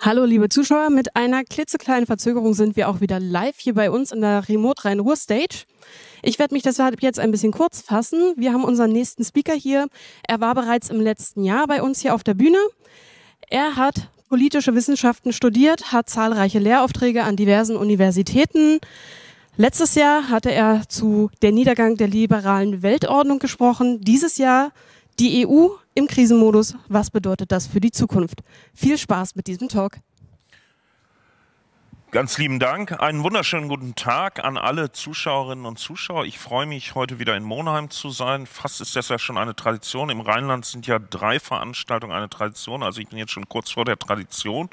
Hallo, liebe Zuschauer. Mit einer klitzekleinen Verzögerung sind wir auch wieder live hier bei uns in der Remote Rhein-Ruhr-Stage. Ich werde mich deshalb jetzt ein bisschen kurz fassen. Wir haben unseren nächsten Speaker hier. Er war bereits im letzten Jahr bei uns hier auf der Bühne. Er hat politische Wissenschaften studiert, hat zahlreiche Lehraufträge an diversen Universitäten. Letztes Jahr hatte er zu der Niedergang der liberalen Weltordnung gesprochen. Dieses Jahr die EU im Krisenmodus. Was bedeutet das für die Zukunft? Viel Spaß mit diesem Talk. Ganz lieben Dank. Einen wunderschönen guten Tag an alle Zuschauerinnen und Zuschauer. Ich freue mich, heute wieder in Monheim zu sein. Fast ist das ja schon eine Tradition. Im Rheinland sind ja drei Veranstaltungen eine Tradition. Also ich bin jetzt schon kurz vor der Tradition.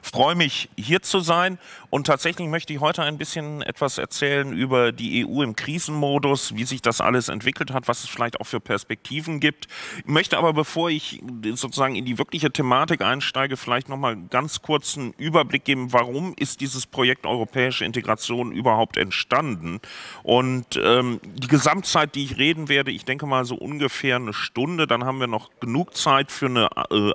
Freue mich, hier zu sein. Und tatsächlich möchte ich heute ein bisschen etwas erzählen über die EU im Krisenmodus, wie sich das alles entwickelt hat, was es vielleicht auch für Perspektiven gibt. Ich möchte aber, bevor ich sozusagen in die wirkliche Thematik einsteige, vielleicht nochmal ganz kurz einen Überblick geben, warum ist dieses dieses Projekt Europäische Integration überhaupt entstanden. Und ähm, die Gesamtzeit, die ich reden werde, ich denke mal so ungefähr eine Stunde, dann haben wir noch genug Zeit für eine äh,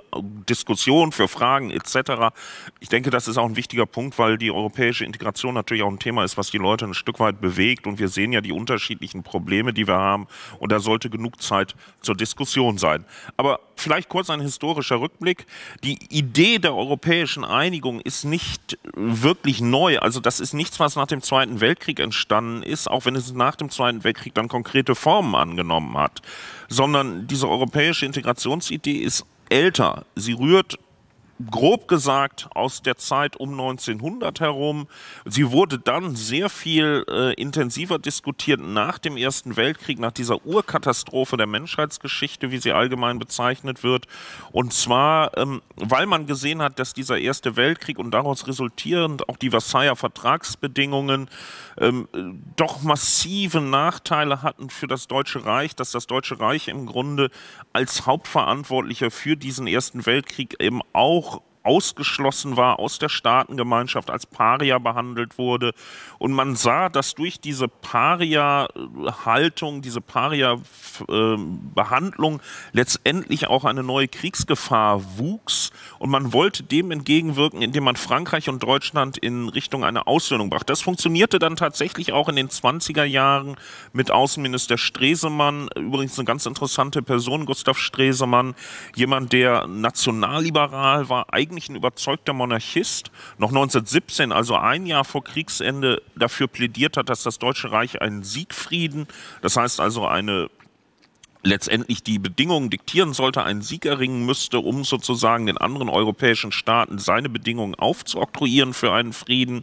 Diskussion, für Fragen etc. Ich denke, das ist auch ein wichtiger Punkt, weil die europäische Integration natürlich auch ein Thema ist, was die Leute ein Stück weit bewegt. Und wir sehen ja die unterschiedlichen Probleme, die wir haben. Und da sollte genug Zeit zur Diskussion sein. Aber vielleicht kurz ein historischer Rückblick. Die Idee der europäischen Einigung ist nicht wirklich nicht neu. Also das ist nichts, was nach dem Zweiten Weltkrieg entstanden ist, auch wenn es nach dem Zweiten Weltkrieg dann konkrete Formen angenommen hat, sondern diese europäische Integrationsidee ist älter. Sie rührt grob gesagt aus der Zeit um 1900 herum. Sie wurde dann sehr viel äh, intensiver diskutiert nach dem Ersten Weltkrieg, nach dieser Urkatastrophe der Menschheitsgeschichte, wie sie allgemein bezeichnet wird. Und zwar, ähm, weil man gesehen hat, dass dieser Erste Weltkrieg und daraus resultierend auch die Versailler Vertragsbedingungen ähm, doch massive Nachteile hatten für das Deutsche Reich, dass das Deutsche Reich im Grunde als Hauptverantwortlicher für diesen Ersten Weltkrieg eben auch ausgeschlossen war aus der Staatengemeinschaft, als Paria behandelt wurde. Und man sah, dass durch diese Paria-Haltung, diese Paria-Behandlung letztendlich auch eine neue Kriegsgefahr wuchs. Und man wollte dem entgegenwirken, indem man Frankreich und Deutschland in Richtung einer Aussöhnung brachte. Das funktionierte dann tatsächlich auch in den 20er Jahren mit Außenminister Stresemann, übrigens eine ganz interessante Person, Gustav Stresemann, jemand, der nationalliberal war, eigentlich eigentlich ein überzeugter Monarchist, noch 1917, also ein Jahr vor Kriegsende, dafür plädiert hat, dass das Deutsche Reich einen Siegfrieden, das heißt also eine letztendlich die Bedingungen diktieren sollte, einen Sieg erringen müsste, um sozusagen den anderen europäischen Staaten seine Bedingungen aufzuoktroyieren für einen Frieden.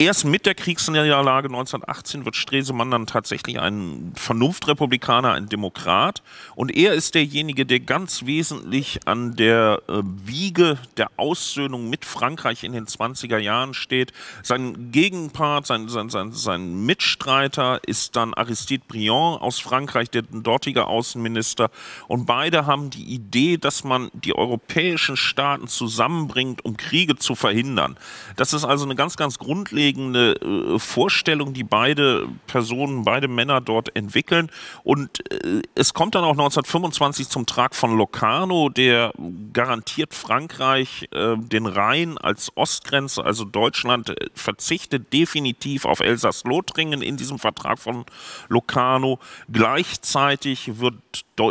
Erst mit der Kriegsniederlage 1918 wird Stresemann dann tatsächlich ein Vernunftrepublikaner, ein Demokrat. Und er ist derjenige, der ganz wesentlich an der äh, Wiege der Aussöhnung mit Frankreich in den 20er Jahren steht. Sein Gegenpart, sein, sein, sein, sein Mitstreiter ist dann Aristide Briand aus Frankreich, der dortige Außenminister. Und beide haben die Idee, dass man die europäischen Staaten zusammenbringt, um Kriege zu verhindern. Das ist also eine ganz, ganz grundlegende grundlegende äh, Vorstellung, die beide Personen, beide Männer dort entwickeln. Und äh, es kommt dann auch 1925 zum Trag von Locarno, der garantiert Frankreich äh, den Rhein als Ostgrenze, also Deutschland verzichtet definitiv auf Elsass-Lothringen in diesem Vertrag von Locarno. Gleichzeitig wird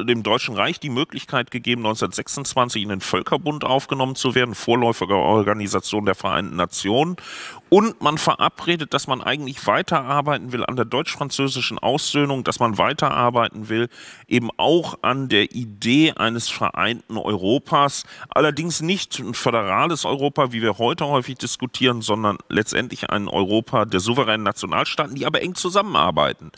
dem Deutschen Reich die Möglichkeit gegeben, 1926 in den Völkerbund aufgenommen zu werden, vorläufige Organisation der Vereinten Nationen. Und man verabredet, dass man eigentlich weiterarbeiten will an der deutsch-französischen Aussöhnung, dass man weiterarbeiten will, eben auch an der Idee eines vereinten Europas. Allerdings nicht ein föderales Europa, wie wir heute häufig diskutieren, sondern letztendlich ein Europa der souveränen Nationalstaaten, die aber eng zusammenarbeiten.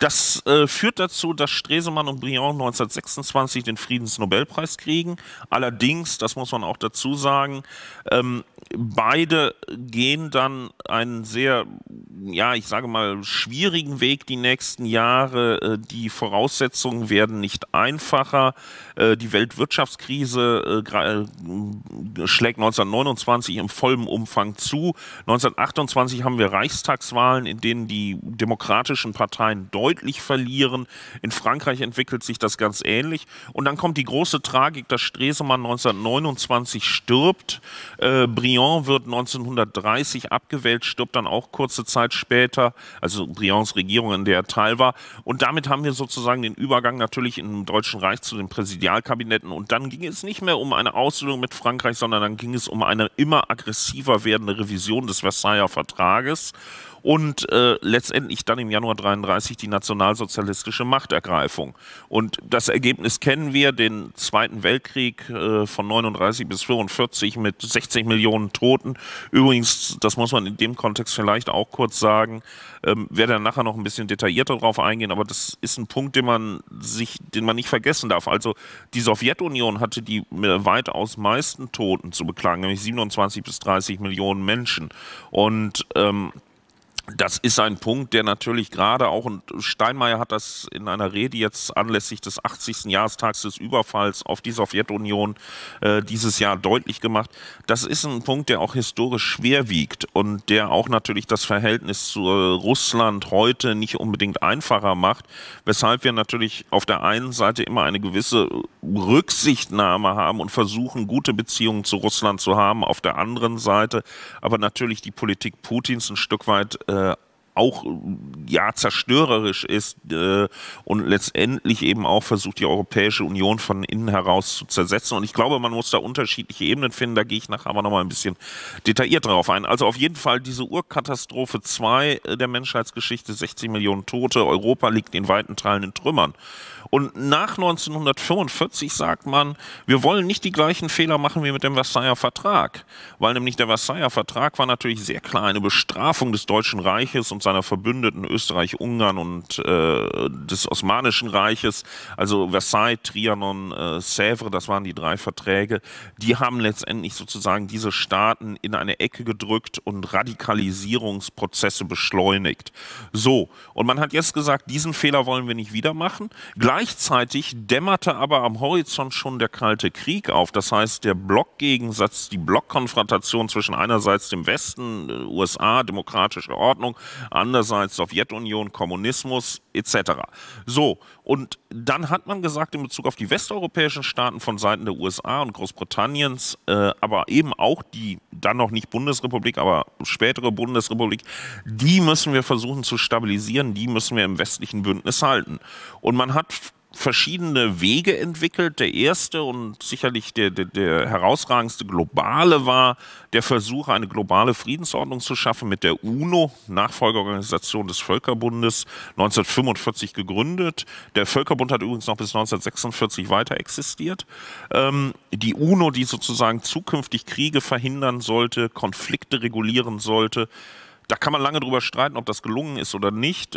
Das äh, führt dazu, dass Stresemann und Briand 1926 den Friedensnobelpreis kriegen. Allerdings, das muss man auch dazu sagen, ähm, beide gehen dann einen sehr, ja, ich sage mal, schwierigen Weg die nächsten Jahre. Äh, die Voraussetzungen werden nicht einfacher. Äh, die Weltwirtschaftskrise äh, äh, schlägt 1929 im vollen Umfang zu. 1928 haben wir Reichstagswahlen, in denen die demokratischen Parteien deutlich deutlich verlieren. In Frankreich entwickelt sich das ganz ähnlich. Und dann kommt die große Tragik, dass Stresemann 1929 stirbt. Äh, Briand wird 1930 abgewählt, stirbt dann auch kurze Zeit später. Also Briands Regierung, in der er teil war. Und damit haben wir sozusagen den Übergang natürlich im Deutschen Reich zu den Präsidialkabinetten. Und dann ging es nicht mehr um eine Aussöhnung mit Frankreich, sondern dann ging es um eine immer aggressiver werdende Revision des Versailler Vertrages und äh, letztendlich dann im Januar 33 die nationalsozialistische Machtergreifung. Und das Ergebnis kennen wir, den Zweiten Weltkrieg äh, von 39 bis 45 mit 60 Millionen Toten. Übrigens, das muss man in dem Kontext vielleicht auch kurz sagen, ähm, werde dann nachher noch ein bisschen detaillierter darauf eingehen, aber das ist ein Punkt, den man sich, den man nicht vergessen darf. Also die Sowjetunion hatte die äh, weitaus meisten Toten zu beklagen, nämlich 27 bis 30 Millionen Menschen. Und ähm, das ist ein Punkt, der natürlich gerade auch, und Steinmeier hat das in einer Rede jetzt anlässlich des 80. Jahrestags des Überfalls auf die Sowjetunion äh, dieses Jahr deutlich gemacht. Das ist ein Punkt, der auch historisch schwerwiegt und der auch natürlich das Verhältnis zu äh, Russland heute nicht unbedingt einfacher macht, weshalb wir natürlich auf der einen Seite immer eine gewisse Rücksichtnahme haben und versuchen, gute Beziehungen zu Russland zu haben, auf der anderen Seite aber natürlich die Politik Putins ein Stück weit äh, euh, auch äh, ja zerstörerisch ist äh, und letztendlich eben auch versucht, die Europäische Union von innen heraus zu zersetzen. Und ich glaube, man muss da unterschiedliche Ebenen finden. Da gehe ich nachher aber nochmal ein bisschen detailliert drauf ein. Also auf jeden Fall diese Urkatastrophe 2 äh, der Menschheitsgeschichte, 60 Millionen Tote, Europa liegt in weiten Teilen in Trümmern. Und nach 1945 sagt man, wir wollen nicht die gleichen Fehler machen wie mit dem Versailler Vertrag, weil nämlich der Versailler Vertrag war natürlich sehr klar eine Bestrafung des Deutschen Reiches und seiner seiner Verbündeten Österreich-Ungarn und äh, des Osmanischen Reiches, also Versailles, Trianon, äh, Sèvres, das waren die drei Verträge, die haben letztendlich sozusagen diese Staaten in eine Ecke gedrückt und Radikalisierungsprozesse beschleunigt. So, und man hat jetzt gesagt, diesen Fehler wollen wir nicht wieder machen. Gleichzeitig dämmerte aber am Horizont schon der Kalte Krieg auf. Das heißt, der Blockgegensatz, die Blockkonfrontation zwischen einerseits dem Westen, äh, USA, demokratische Ordnung, andererseits Sowjetunion, Kommunismus etc. So, und dann hat man gesagt, in Bezug auf die westeuropäischen Staaten von Seiten der USA und Großbritanniens, äh, aber eben auch die dann noch nicht Bundesrepublik, aber spätere Bundesrepublik, die müssen wir versuchen zu stabilisieren, die müssen wir im westlichen Bündnis halten. Und man hat verschiedene Wege entwickelt. Der erste und sicherlich der, der, der, herausragendste globale war der Versuch, eine globale Friedensordnung zu schaffen mit der UNO, Nachfolgeorganisation des Völkerbundes, 1945 gegründet. Der Völkerbund hat übrigens noch bis 1946 weiter existiert. Ähm, die UNO, die sozusagen zukünftig Kriege verhindern sollte, Konflikte regulieren sollte, da kann man lange drüber streiten, ob das gelungen ist oder nicht.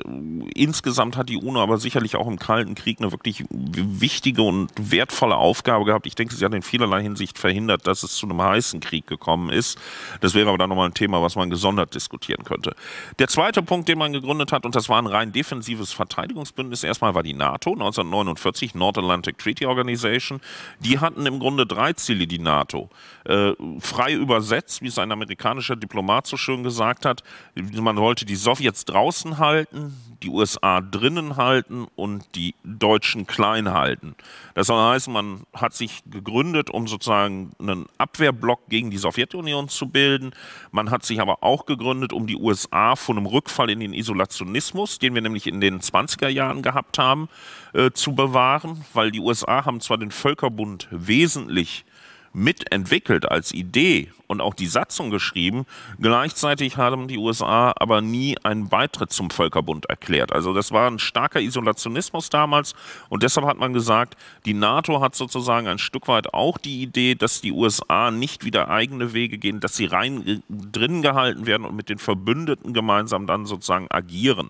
Insgesamt hat die UNO aber sicherlich auch im Kalten Krieg eine wirklich wichtige und wertvolle Aufgabe gehabt. Ich denke, sie hat in vielerlei Hinsicht verhindert, dass es zu einem heißen Krieg gekommen ist. Das wäre aber dann nochmal ein Thema, was man gesondert diskutieren könnte. Der zweite Punkt, den man gegründet hat, und das war ein rein defensives Verteidigungsbündnis, erstmal war die NATO 1949, North Atlantic Treaty Organization. Die hatten im Grunde drei Ziele, die NATO. Äh, frei übersetzt, wie es ein amerikanischer Diplomat so schön gesagt hat, man wollte die Sowjets draußen halten, die USA drinnen halten und die Deutschen klein halten. Das heißt, man hat sich gegründet, um sozusagen einen Abwehrblock gegen die Sowjetunion zu bilden. Man hat sich aber auch gegründet, um die USA von einem Rückfall in den Isolationismus, den wir nämlich in den 20er Jahren gehabt haben, äh, zu bewahren, weil die USA haben zwar den Völkerbund wesentlich mitentwickelt als Idee und auch die Satzung geschrieben. Gleichzeitig haben die USA aber nie einen Beitritt zum Völkerbund erklärt. Also das war ein starker Isolationismus damals und deshalb hat man gesagt, die NATO hat sozusagen ein Stück weit auch die Idee, dass die USA nicht wieder eigene Wege gehen, dass sie rein drin gehalten werden und mit den Verbündeten gemeinsam dann sozusagen agieren.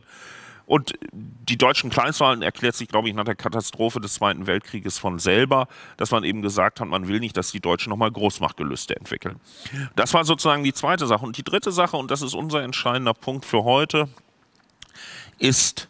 Und die deutschen Kleinstwahlen erklärt sich, glaube ich, nach der Katastrophe des Zweiten Weltkrieges von selber, dass man eben gesagt hat, man will nicht, dass die Deutschen nochmal Großmachtgelüste entwickeln. Das war sozusagen die zweite Sache. Und die dritte Sache, und das ist unser entscheidender Punkt für heute, ist,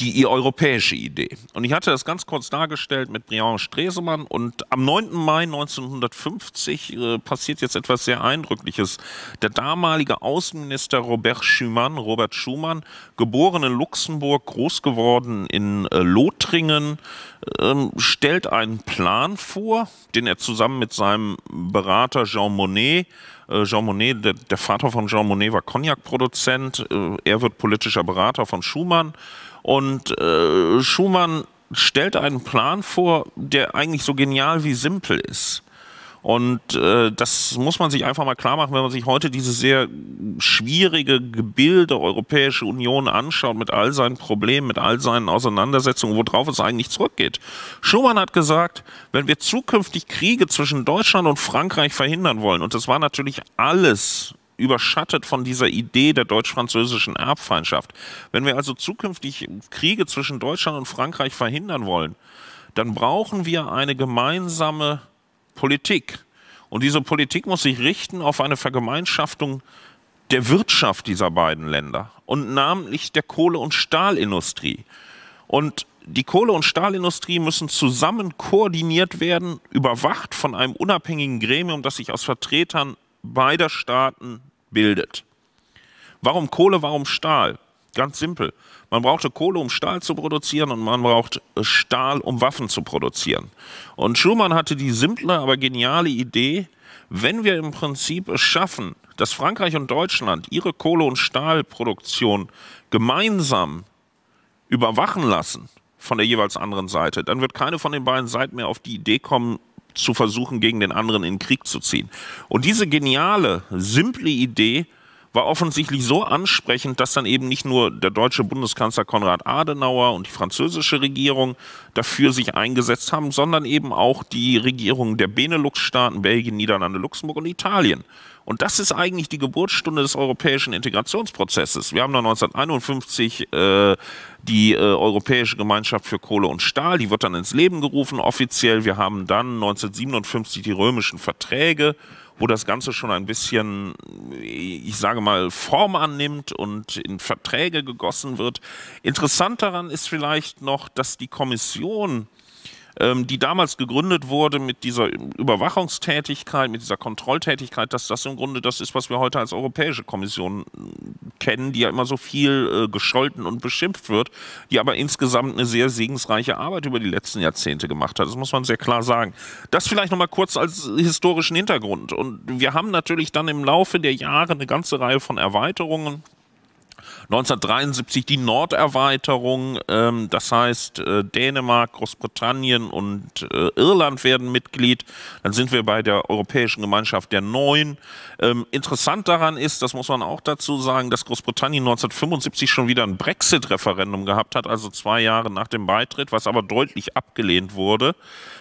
die europäische Idee. Und ich hatte das ganz kurz dargestellt mit Brian Stresemann. Und am 9. Mai 1950 äh, passiert jetzt etwas sehr Eindrückliches. Der damalige Außenminister Robert Schumann, Robert Schumann, geboren in Luxemburg, groß geworden in äh, Lothringen, ähm, stellt einen Plan vor, den er zusammen mit seinem Berater Jean Monnet äh, Jean Monnet, der, der, Vater von Jean Monnet war Cognac-Produzent, äh, er wird politischer Berater von Schumann und äh, Schumann stellt einen Plan vor, der eigentlich so genial wie simpel ist. Und äh, das muss man sich einfach mal klar machen, wenn man sich heute diese sehr schwierige Gebilde Europäische Union anschaut, mit all seinen Problemen, mit all seinen Auseinandersetzungen, worauf es eigentlich zurückgeht. Schumann hat gesagt, wenn wir zukünftig Kriege zwischen Deutschland und Frankreich verhindern wollen, und das war natürlich alles überschattet von dieser Idee der deutsch-französischen Erbfeindschaft. Wenn wir also zukünftig Kriege zwischen Deutschland und Frankreich verhindern wollen, dann brauchen wir eine gemeinsame Politik. Und diese Politik muss sich richten auf eine Vergemeinschaftung der Wirtschaft dieser beiden Länder und namentlich der Kohle- und Stahlindustrie. Und die Kohle- und Stahlindustrie müssen zusammen koordiniert werden, überwacht von einem unabhängigen Gremium, das sich aus Vertretern beider Staaten bildet. Warum Kohle, warum Stahl? Ganz simpel. Man brauchte Kohle, um Stahl zu produzieren und man braucht Stahl, um Waffen zu produzieren. Und Schumann hatte die simple, aber geniale Idee, wenn wir im Prinzip es schaffen, dass Frankreich und Deutschland ihre Kohle- und Stahlproduktion gemeinsam überwachen lassen von der jeweils anderen Seite, dann wird keine von den beiden Seiten mehr auf die Idee kommen, zu versuchen, gegen den anderen in den Krieg zu ziehen. Und diese geniale, simple Idee war offensichtlich so ansprechend, dass dann eben nicht nur der deutsche Bundeskanzler Konrad Adenauer und die französische Regierung dafür sich eingesetzt haben, sondern eben auch die Regierungen der Benelux-Staaten, Belgien, Niederlande, Luxemburg und Italien. Und das ist eigentlich die Geburtsstunde des europäischen Integrationsprozesses. Wir haben da 1951 äh, die äh, Europäische Gemeinschaft für Kohle und Stahl, die wird dann ins Leben gerufen offiziell. Wir haben dann 1957 die römischen Verträge wo das Ganze schon ein bisschen, ich sage mal, Form annimmt und in Verträge gegossen wird. Interessant daran ist vielleicht noch, dass die Kommission ähm, die damals gegründet wurde mit dieser Überwachungstätigkeit, mit dieser Kontrolltätigkeit, dass das im Grunde das ist, was wir heute als Europäische Kommission hm, kennen, die ja immer so viel äh, gescholten und beschimpft wird, die aber insgesamt eine sehr segensreiche Arbeit über die letzten Jahrzehnte gemacht hat. Das muss man sehr klar sagen. Das vielleicht nochmal kurz als historischen Hintergrund. Und wir haben natürlich dann im Laufe der Jahre eine ganze Reihe von Erweiterungen 1973 die Norderweiterung, ähm, das heißt äh, Dänemark, Großbritannien und äh, Irland werden Mitglied. Dann sind wir bei der Europäischen Gemeinschaft der Neuen. Ähm, interessant daran ist, das muss man auch dazu sagen, dass Großbritannien 1975 schon wieder ein Brexit-Referendum gehabt hat, also zwei Jahre nach dem Beitritt, was aber deutlich abgelehnt wurde.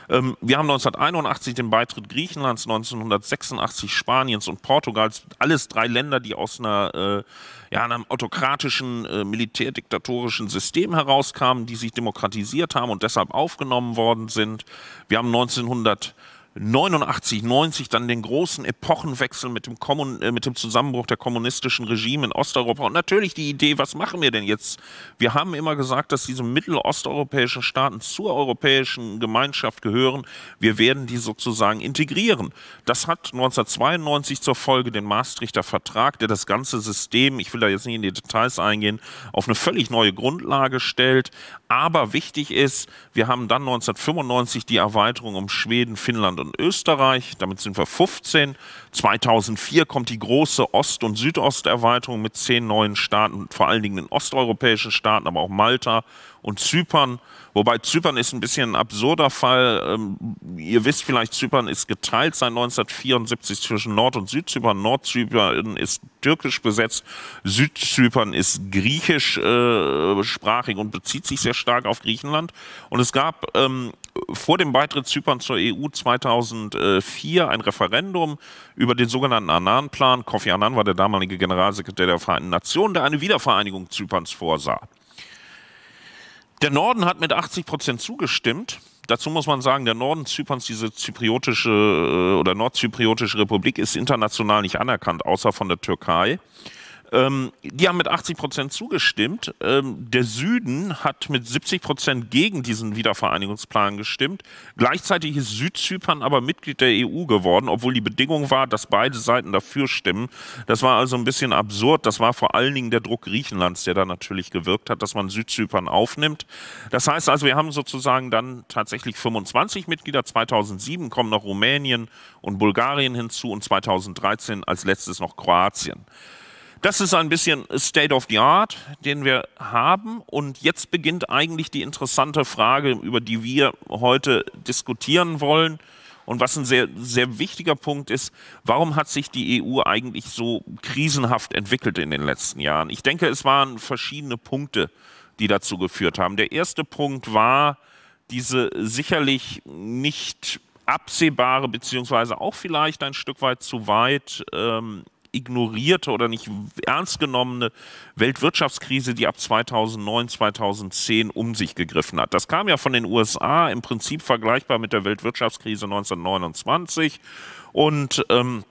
Ähm, wir haben 1981 den Beitritt Griechenlands, 1986 Spaniens und Portugals, alles drei Länder, die aus einer, äh, ja, einem autokratischen, äh, militärdiktatorischen System herauskamen, die sich demokratisiert haben und deshalb aufgenommen worden sind. Wir haben 1900 89, 90 dann den großen Epochenwechsel mit dem, Kommun äh, mit dem Zusammenbruch der kommunistischen Regime in Osteuropa und natürlich die Idee, was machen wir denn jetzt? Wir haben immer gesagt, dass diese mittelosteuropäischen Staaten zur europäischen Gemeinschaft gehören. Wir werden die sozusagen integrieren. Das hat 1992 zur Folge den Maastrichter Vertrag, der das ganze System, ich will da jetzt nicht in die Details eingehen, auf eine völlig neue Grundlage stellt. Aber wichtig ist, wir haben dann 1995 die Erweiterung um Schweden, Finnland und und Österreich, damit sind wir 15. 2004 kommt die große Ost- und Südosterweiterung mit zehn neuen Staaten, vor allen Dingen den osteuropäischen Staaten, aber auch Malta und Zypern. Wobei Zypern ist ein bisschen ein absurder Fall. Ähm, ihr wisst vielleicht, Zypern ist geteilt seit 1974 zwischen Nord- und Südzypern. Nordzypern ist türkisch besetzt, Südzypern ist griechischsprachig äh, und bezieht sich sehr stark auf Griechenland. Und es gab ähm, vor dem Beitritt Zypern zur EU 2004 ein Referendum über den sogenannten Annan-Plan. Kofi Annan war der damalige Generalsekretär der Vereinten Nationen, der eine Wiedervereinigung Zyperns vorsah. Der Norden hat mit 80 Prozent zugestimmt. Dazu muss man sagen, der Norden Zyperns, diese zypriotische äh, oder nordzypriotische Republik, ist international nicht anerkannt, außer von der Türkei. Ähm, die haben mit 80 Prozent zugestimmt. Ähm, der Süden hat mit 70 Prozent gegen diesen Wiedervereinigungsplan gestimmt. Gleichzeitig ist Südzypern aber Mitglied der EU geworden, obwohl die Bedingung war, dass beide Seiten dafür stimmen. Das war also ein bisschen absurd. Das war vor allen Dingen der Druck Griechenlands, der da natürlich gewirkt hat, dass man Südzypern aufnimmt. Das heißt also, wir haben sozusagen dann tatsächlich 25 Mitglieder. 2007 kommen noch Rumänien und Bulgarien hinzu und 2013 als letztes noch Kroatien. Das ist ein bisschen State of the Art, den wir haben. Und jetzt beginnt eigentlich die interessante Frage, über die wir heute diskutieren wollen. Und was ein sehr, sehr wichtiger Punkt ist, warum hat sich die EU eigentlich so krisenhaft entwickelt in den letzten Jahren? Ich denke, es waren verschiedene Punkte, die dazu geführt haben. Der erste Punkt war diese sicherlich nicht absehbare, beziehungsweise auch vielleicht ein Stück weit zu weit ähm, ignorierte oder nicht ernst genommene Weltwirtschaftskrise, die ab 2009, 2010 um sich gegriffen hat. Das kam ja von den USA im Prinzip vergleichbar mit der Weltwirtschaftskrise 1929 und ähm,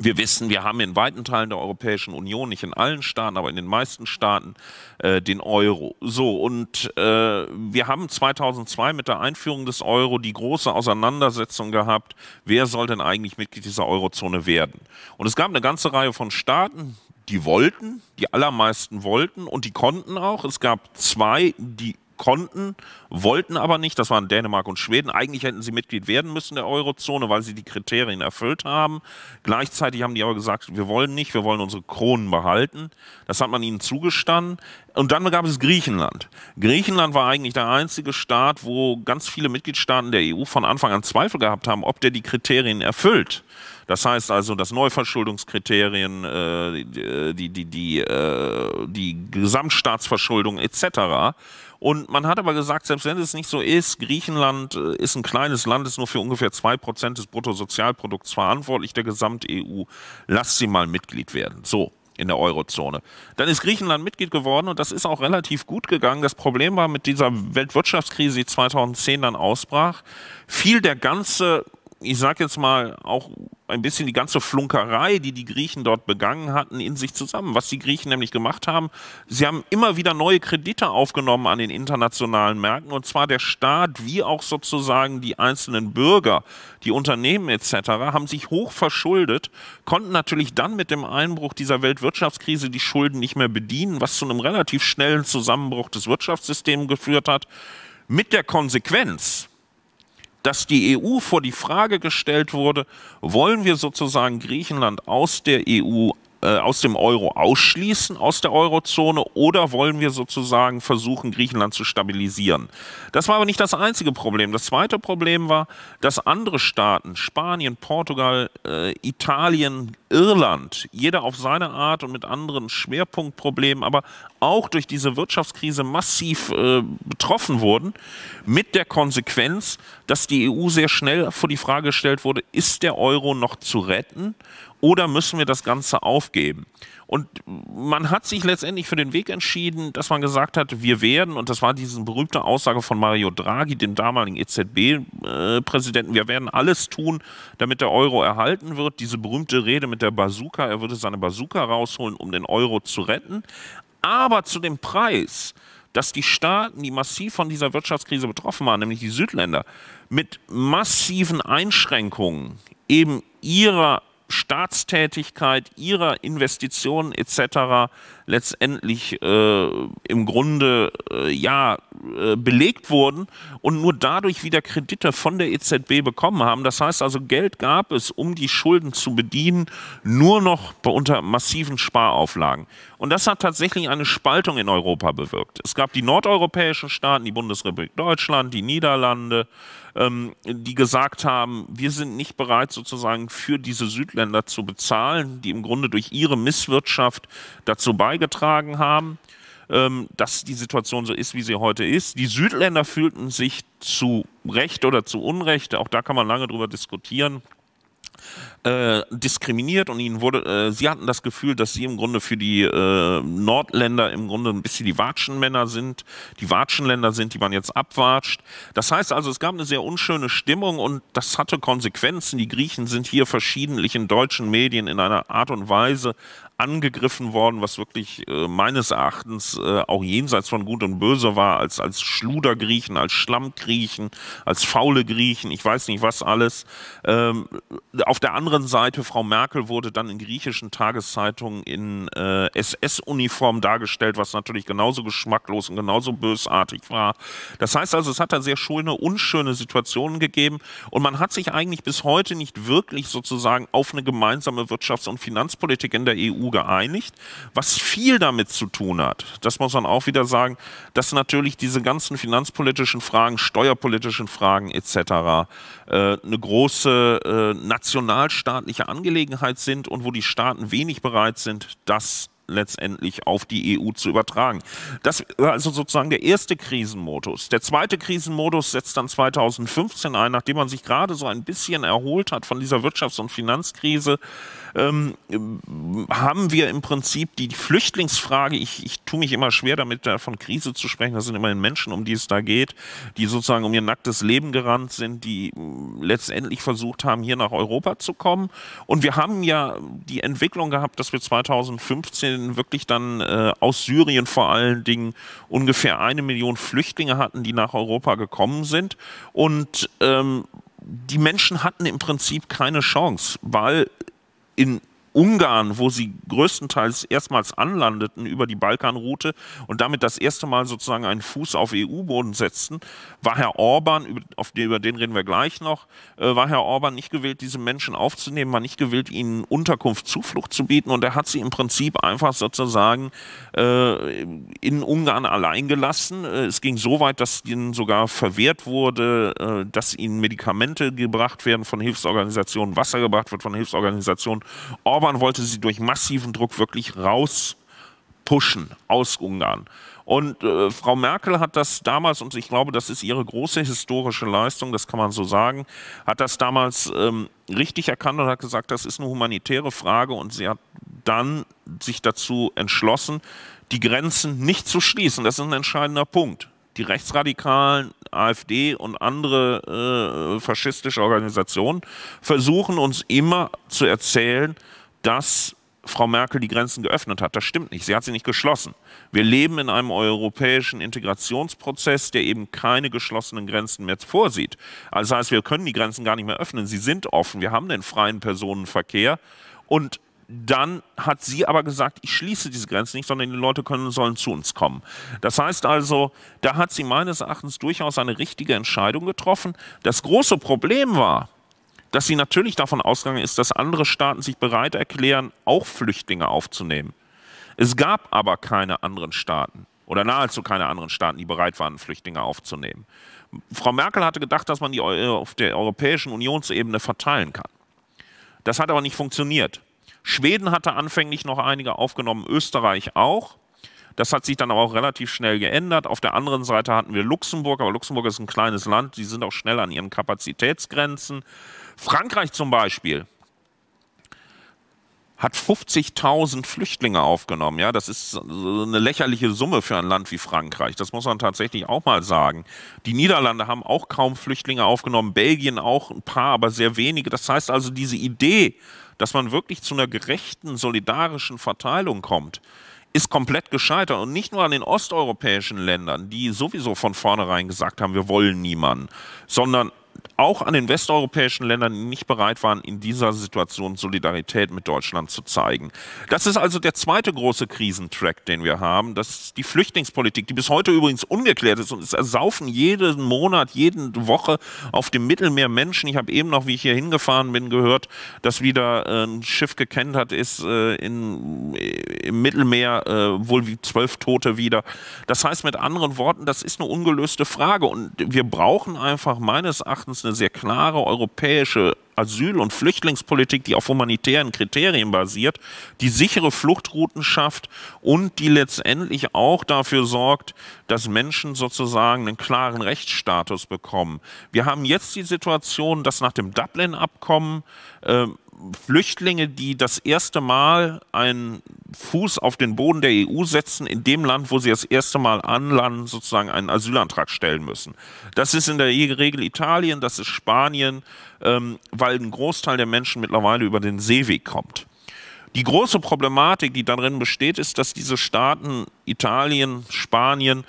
wir wissen, wir haben in weiten Teilen der Europäischen Union, nicht in allen Staaten, aber in den meisten Staaten, äh, den Euro. So, und äh, wir haben 2002 mit der Einführung des Euro die große Auseinandersetzung gehabt, wer soll denn eigentlich Mitglied dieser Eurozone werden. Und es gab eine ganze Reihe von Staaten, die wollten, die allermeisten wollten und die konnten auch. Es gab zwei, die konnten, wollten aber nicht. Das waren Dänemark und Schweden. Eigentlich hätten sie Mitglied werden müssen der Eurozone, weil sie die Kriterien erfüllt haben. Gleichzeitig haben die aber gesagt, wir wollen nicht, wir wollen unsere Kronen behalten. Das hat man ihnen zugestanden. Und dann gab es Griechenland. Griechenland war eigentlich der einzige Staat, wo ganz viele Mitgliedstaaten der EU von Anfang an Zweifel gehabt haben, ob der die Kriterien erfüllt. Das heißt also, dass Neuverschuldungskriterien, äh, die, die, die, äh, die Gesamtstaatsverschuldung etc. Und man hat aber gesagt, selbst wenn es nicht so ist, Griechenland äh, ist ein kleines Land, ist nur für ungefähr 2% des Bruttosozialprodukts verantwortlich der Gesamt-EU. Lasst sie mal Mitglied werden. So, in der Eurozone. Dann ist Griechenland Mitglied geworden und das ist auch relativ gut gegangen. Das Problem war mit dieser Weltwirtschaftskrise, die 2010 dann ausbrach, fiel der ganze, ich sag jetzt mal, auch ein bisschen die ganze Flunkerei, die die Griechen dort begangen hatten, in sich zusammen. Was die Griechen nämlich gemacht haben, sie haben immer wieder neue Kredite aufgenommen an den internationalen Märkten und zwar der Staat wie auch sozusagen die einzelnen Bürger, die Unternehmen etc. haben sich hoch verschuldet, konnten natürlich dann mit dem Einbruch dieser Weltwirtschaftskrise die Schulden nicht mehr bedienen, was zu einem relativ schnellen Zusammenbruch des Wirtschaftssystems geführt hat, mit der Konsequenz, dass die EU vor die Frage gestellt wurde, wollen wir sozusagen Griechenland aus der EU äh, aus dem Euro ausschließen, aus der Eurozone, oder wollen wir sozusagen versuchen, Griechenland zu stabilisieren? Das war aber nicht das einzige Problem. Das zweite Problem war, dass andere Staaten, Spanien, Portugal, äh, Italien, Irland, jeder auf seine Art und mit anderen Schwerpunktproblemen, aber auch durch diese Wirtschaftskrise massiv äh, betroffen wurden, mit der Konsequenz, dass die EU sehr schnell vor die Frage gestellt wurde, ist der Euro noch zu retten? oder müssen wir das Ganze aufgeben? Und man hat sich letztendlich für den Weg entschieden, dass man gesagt hat, wir werden, und das war diese berühmte Aussage von Mario Draghi, dem damaligen EZB-Präsidenten, wir werden alles tun, damit der Euro erhalten wird. Diese berühmte Rede mit der Bazooka, er würde seine Bazooka rausholen, um den Euro zu retten. Aber zu dem Preis, dass die Staaten, die massiv von dieser Wirtschaftskrise betroffen waren, nämlich die Südländer, mit massiven Einschränkungen eben ihrer Staatstätigkeit, ihrer Investitionen etc. letztendlich äh, im Grunde äh, ja äh, belegt wurden und nur dadurch wieder Kredite von der EZB bekommen haben. Das heißt also, Geld gab es, um die Schulden zu bedienen, nur noch unter massiven Sparauflagen. Und das hat tatsächlich eine Spaltung in Europa bewirkt. Es gab die nordeuropäischen Staaten, die Bundesrepublik Deutschland, die Niederlande, ähm, die gesagt haben, wir sind nicht bereit, sozusagen für diese Südländer zu bezahlen, die im Grunde durch ihre Misswirtschaft dazu beigetragen haben, ähm, dass die Situation so ist, wie sie heute ist. Die Südländer fühlten sich zu Recht oder zu Unrecht, auch da kann man lange drüber diskutieren, äh, diskriminiert und ihnen wurde, äh, sie hatten das Gefühl, dass sie im Grunde für die äh, Nordländer im Grunde ein bisschen die Watschenmänner sind, die Watschenländer sind, die man jetzt abwatscht. Das heißt also, es gab eine sehr unschöne Stimmung und das hatte Konsequenzen. Die Griechen sind hier verschiedentlich in deutschen Medien in einer Art und Weise angegriffen worden, was wirklich äh, meines Erachtens äh, auch jenseits von Gut und Böse war, als, als Schludergriechen, als Schlammgriechen, als faule Griechen, ich weiß nicht was alles. Ähm, auf der anderen Seite, Frau Merkel wurde dann in griechischen Tageszeitungen in äh, SS-Uniform dargestellt, was natürlich genauso geschmacklos und genauso bösartig war. Das heißt also, es hat da sehr schöne, unschöne Situationen gegeben und man hat sich eigentlich bis heute nicht wirklich sozusagen auf eine gemeinsame Wirtschafts- und Finanzpolitik in der EU geeinigt, was viel damit zu tun hat, das muss man auch wieder sagen, dass natürlich diese ganzen finanzpolitischen Fragen, steuerpolitischen Fragen etc. Äh, eine große äh, nationalstaatliche Angelegenheit sind und wo die Staaten wenig bereit sind, das letztendlich auf die EU zu übertragen. Das war also sozusagen der erste Krisenmodus. Der zweite Krisenmodus setzt dann 2015 ein, nachdem man sich gerade so ein bisschen erholt hat von dieser Wirtschafts- und Finanzkrise, ähm, haben wir im Prinzip die Flüchtlingsfrage, ich, ich tue mich immer schwer damit, da von Krise zu sprechen, das sind immerhin Menschen, um die es da geht, die sozusagen um ihr nacktes Leben gerannt sind, die mm, letztendlich versucht haben, hier nach Europa zu kommen. Und wir haben ja die Entwicklung gehabt, dass wir 2015 wirklich dann äh, aus Syrien vor allen Dingen ungefähr eine Million Flüchtlinge hatten, die nach Europa gekommen sind. Und ähm, die Menschen hatten im Prinzip keine Chance, weil in Ungarn, wo sie größtenteils erstmals anlandeten über die Balkanroute und damit das erste Mal sozusagen einen Fuß auf EU-Boden setzten, war Herr Orban, über den reden wir gleich noch, äh, war Herr Orban nicht gewillt, diese Menschen aufzunehmen, war nicht gewillt, ihnen Unterkunft, Zuflucht zu bieten und er hat sie im Prinzip einfach sozusagen äh, in Ungarn allein gelassen. Äh, es ging so weit, dass ihnen sogar verwehrt wurde, dass ihnen Medikamente gebracht werden von Hilfsorganisationen, Wasser gebracht wird von Hilfsorganisationen. Orban Orban wollte sie durch massiven Druck wirklich rauspushen aus Ungarn. Und äh, Frau Merkel hat das damals, und ich glaube, das ist ihre große historische Leistung, das kann man so sagen, hat das damals ähm, richtig erkannt und hat gesagt, das ist eine humanitäre Frage. Und sie hat dann sich dazu entschlossen, die Grenzen nicht zu schließen. Das ist ein entscheidender Punkt. Die rechtsradikalen AfD und andere äh, faschistische Organisationen versuchen uns immer zu erzählen, dass Frau Merkel die Grenzen geöffnet hat. Das stimmt nicht. Sie hat sie nicht geschlossen. Wir leben in einem europäischen Integrationsprozess, der eben keine geschlossenen Grenzen mehr vorsieht. Also das heißt, wir können die Grenzen gar nicht mehr öffnen. Sie sind offen. Wir haben den freien Personenverkehr. Und dann hat sie aber gesagt, ich schließe diese Grenzen nicht, sondern die Leute können, sollen zu uns kommen. Das heißt also, da hat sie meines Erachtens durchaus eine richtige Entscheidung getroffen. Das große Problem war, dass sie natürlich davon ausgegangen ist, dass andere Staaten sich bereit erklären, auch Flüchtlinge aufzunehmen. Es gab aber keine anderen Staaten oder nahezu keine anderen Staaten, die bereit waren, Flüchtlinge aufzunehmen. Frau Merkel hatte gedacht, dass man die auf der Europäischen Unionsebene verteilen kann. Das hat aber nicht funktioniert. Schweden hatte anfänglich noch einige aufgenommen, Österreich auch. Das hat sich dann aber auch relativ schnell geändert. Auf der anderen Seite hatten wir Luxemburg, aber Luxemburg ist ein kleines Land, die sind auch schnell an ihren Kapazitätsgrenzen. Frankreich zum Beispiel hat 50.000 Flüchtlinge aufgenommen. Ja, das ist eine lächerliche Summe für ein Land wie Frankreich. Das muss man tatsächlich auch mal sagen. Die Niederlande haben auch kaum Flüchtlinge aufgenommen, Belgien auch ein paar, aber sehr wenige. Das heißt also, diese Idee, dass man wirklich zu einer gerechten, solidarischen Verteilung kommt, ist komplett gescheitert. Und nicht nur an den osteuropäischen Ländern, die sowieso von vornherein gesagt haben, wir wollen niemanden, sondern auch an den westeuropäischen Ländern nicht bereit waren, in dieser Situation Solidarität mit Deutschland zu zeigen. Das ist also der zweite große Krisentrack, den wir haben. Das ist die Flüchtlingspolitik, die bis heute übrigens ungeklärt ist und es ersaufen jeden Monat, jede Woche auf dem Mittelmeer Menschen. Ich habe eben noch, wie ich hier hingefahren bin, gehört, dass wieder äh, ein Schiff gekentert ist äh, in, äh, im Mittelmeer, äh, wohl wie zwölf Tote wieder. Das heißt mit anderen Worten, das ist eine ungelöste Frage und wir brauchen einfach meines Erachtens Erachtens eine sehr klare europäische Asyl- und Flüchtlingspolitik, die auf humanitären Kriterien basiert, die sichere Fluchtrouten schafft und die letztendlich auch dafür sorgt, dass Menschen sozusagen einen klaren Rechtsstatus bekommen. Wir haben jetzt die Situation, dass nach dem Dublin-Abkommen äh, Flüchtlinge, die das erste Mal einen Fuß auf den Boden der EU setzen, in dem Land, wo sie das erste Mal anlanden, sozusagen einen Asylantrag stellen müssen. Das ist in der Regel Italien, das ist Spanien, ähm, weil ein Großteil der Menschen mittlerweile über den Seeweg kommt. Die große Problematik, die darin besteht, ist, dass diese Staaten, Italien, Spanien,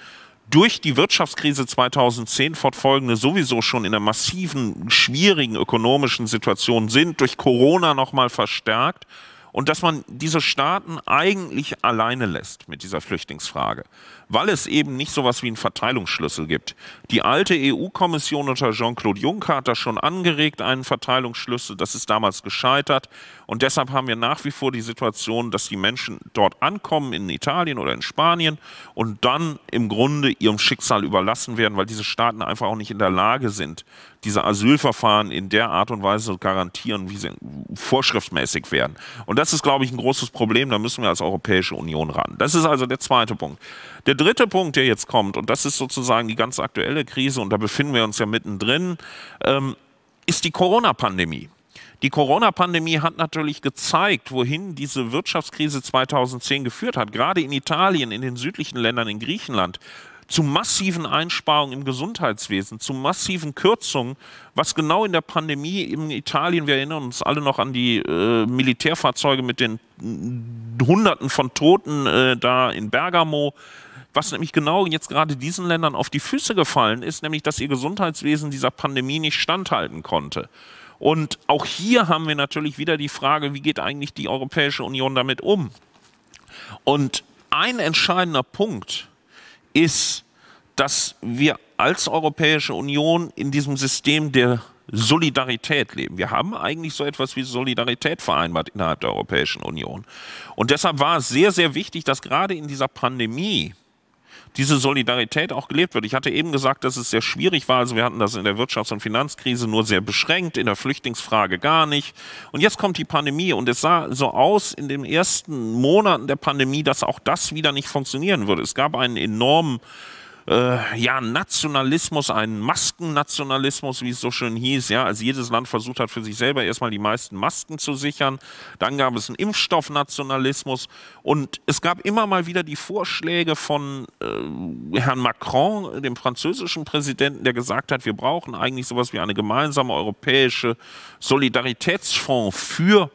durch die Wirtschaftskrise 2010 fortfolgende sowieso schon in einer massiven, schwierigen ökonomischen Situation sind, durch Corona nochmal verstärkt und dass man diese Staaten eigentlich alleine lässt mit dieser Flüchtlingsfrage weil es eben nicht so was wie einen Verteilungsschlüssel gibt. Die alte EU-Kommission unter Jean-Claude Juncker hat da schon angeregt, einen Verteilungsschlüssel. Das ist damals gescheitert. Und deshalb haben wir nach wie vor die Situation, dass die Menschen dort ankommen, in Italien oder in Spanien, und dann im Grunde ihrem Schicksal überlassen werden, weil diese Staaten einfach auch nicht in der Lage sind, diese Asylverfahren in der Art und Weise zu garantieren, wie sie vorschriftsmäßig werden. Und das ist, glaube ich, ein großes Problem. Da müssen wir als Europäische Union ran. Das ist also der zweite Punkt. Der dritte Punkt, der jetzt kommt, und das ist sozusagen die ganz aktuelle Krise, und da befinden wir uns ja mittendrin, ähm, ist die Corona-Pandemie. Die Corona-Pandemie hat natürlich gezeigt, wohin diese Wirtschaftskrise 2010 geführt hat, gerade in Italien, in den südlichen Ländern, in Griechenland, zu massiven Einsparungen im Gesundheitswesen, zu massiven Kürzungen, was genau in der Pandemie in Italien, wir erinnern uns alle noch an die äh, Militärfahrzeuge mit den Hunderten von Toten äh, da in Bergamo, was nämlich genau jetzt gerade diesen Ländern auf die Füße gefallen ist, nämlich dass ihr Gesundheitswesen dieser Pandemie nicht standhalten konnte. Und auch hier haben wir natürlich wieder die Frage, wie geht eigentlich die Europäische Union damit um? Und ein entscheidender Punkt ist, dass wir als Europäische Union in diesem System der Solidarität leben. Wir haben eigentlich so etwas wie Solidarität vereinbart innerhalb der Europäischen Union. Und deshalb war es sehr, sehr wichtig, dass gerade in dieser Pandemie diese Solidarität auch gelebt wird. Ich hatte eben gesagt, dass es sehr schwierig war. Also wir hatten das in der Wirtschafts- und Finanzkrise nur sehr beschränkt, in der Flüchtlingsfrage gar nicht. Und jetzt kommt die Pandemie und es sah so aus in den ersten Monaten der Pandemie, dass auch das wieder nicht funktionieren würde. Es gab einen enormen äh, ja, Nationalismus, einen Maskennationalismus, wie es so schön hieß, ja, als jedes Land versucht hat, für sich selber erstmal die meisten Masken zu sichern. Dann gab es einen Impfstoffnationalismus und es gab immer mal wieder die Vorschläge von äh, Herrn Macron, dem französischen Präsidenten, der gesagt hat, wir brauchen eigentlich sowas wie eine gemeinsame europäische Solidaritätsfonds für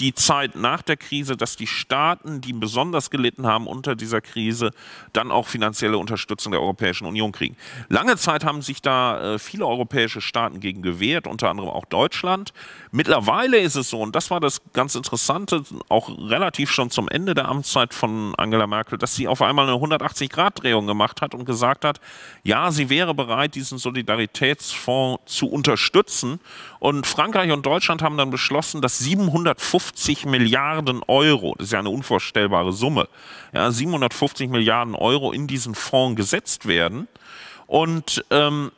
die Zeit nach der Krise, dass die Staaten, die besonders gelitten haben unter dieser Krise, dann auch finanzielle Unterstützung der Europäischen Union kriegen. Lange Zeit haben sich da äh, viele europäische Staaten gegen gewehrt, unter anderem auch Deutschland. Mittlerweile ist es so, und das war das ganz Interessante, auch relativ schon zum Ende der Amtszeit von Angela Merkel, dass sie auf einmal eine 180-Grad-Drehung gemacht hat und gesagt hat, ja, sie wäre bereit, diesen Solidaritätsfonds zu unterstützen. Und Frankreich und Deutschland haben dann beschlossen, dass 750 750 Milliarden Euro, das ist ja eine unvorstellbare Summe, ja, 750 Milliarden Euro in diesen Fonds gesetzt werden. Und ähm,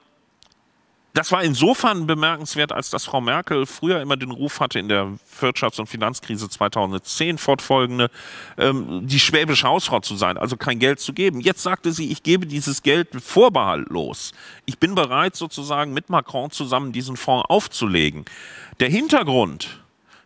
das war insofern bemerkenswert, als dass Frau Merkel früher immer den Ruf hatte in der Wirtschafts- und Finanzkrise 2010 fortfolgende, ähm, die schwäbische Hausfrau zu sein, also kein Geld zu geben. Jetzt sagte sie, ich gebe dieses Geld vorbehaltlos. Ich bin bereit, sozusagen mit Macron zusammen diesen Fonds aufzulegen. Der Hintergrund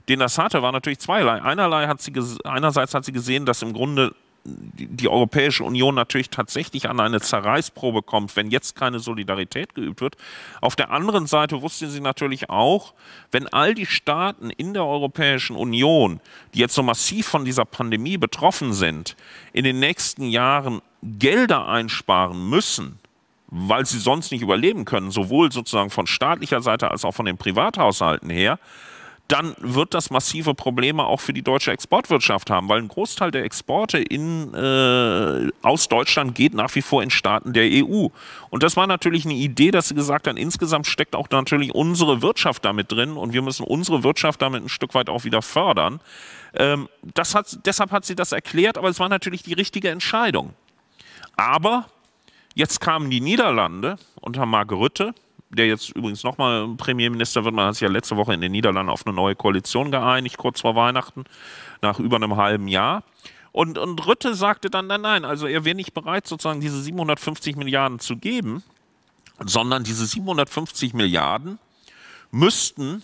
den das hatte, war natürlich zweierlei. Einerlei hat sie einerseits hat sie gesehen, dass im Grunde die Europäische Union natürlich tatsächlich an eine Zerreißprobe kommt, wenn jetzt keine Solidarität geübt wird. Auf der anderen Seite wusste sie natürlich auch, wenn all die Staaten in der Europäischen Union, die jetzt so massiv von dieser Pandemie betroffen sind, in den nächsten Jahren Gelder einsparen müssen, weil sie sonst nicht überleben können, sowohl sozusagen von staatlicher Seite als auch von den Privathaushalten her, dann wird das massive Probleme auch für die deutsche Exportwirtschaft haben, weil ein Großteil der Exporte in, äh, aus Deutschland geht nach wie vor in Staaten der EU. Und das war natürlich eine Idee, dass sie gesagt haben, insgesamt steckt auch natürlich unsere Wirtschaft damit drin und wir müssen unsere Wirtschaft damit ein Stück weit auch wieder fördern. Ähm, das hat, deshalb hat sie das erklärt, aber es war natürlich die richtige Entscheidung. Aber jetzt kamen die Niederlande unter Margrethe der jetzt übrigens nochmal Premierminister wird. Man hat sich ja letzte Woche in den Niederlanden auf eine neue Koalition geeinigt, kurz vor Weihnachten, nach über einem halben Jahr. Und, und Rütte sagte dann, nein, nein, also er wäre nicht bereit, sozusagen diese 750 Milliarden zu geben, sondern diese 750 Milliarden müssten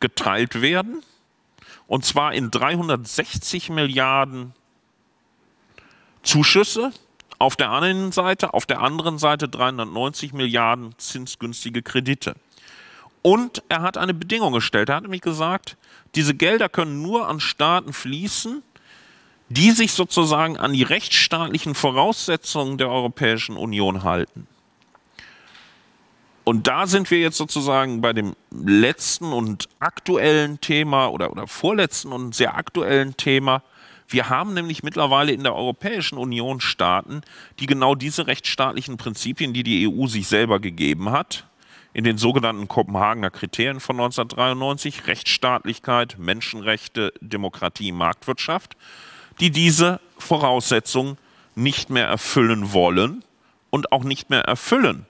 geteilt werden, und zwar in 360 Milliarden Zuschüsse auf der einen Seite, auf der anderen Seite 390 Milliarden zinsgünstige Kredite. Und er hat eine Bedingung gestellt. Er hat nämlich gesagt, diese Gelder können nur an Staaten fließen, die sich sozusagen an die rechtsstaatlichen Voraussetzungen der Europäischen Union halten. Und da sind wir jetzt sozusagen bei dem letzten und aktuellen Thema oder, oder vorletzten und sehr aktuellen Thema wir haben nämlich mittlerweile in der Europäischen Union Staaten, die genau diese rechtsstaatlichen Prinzipien, die die EU sich selber gegeben hat, in den sogenannten Kopenhagener Kriterien von 1993, Rechtsstaatlichkeit, Menschenrechte, Demokratie, Marktwirtschaft, die diese Voraussetzungen nicht mehr erfüllen wollen und auch nicht mehr erfüllen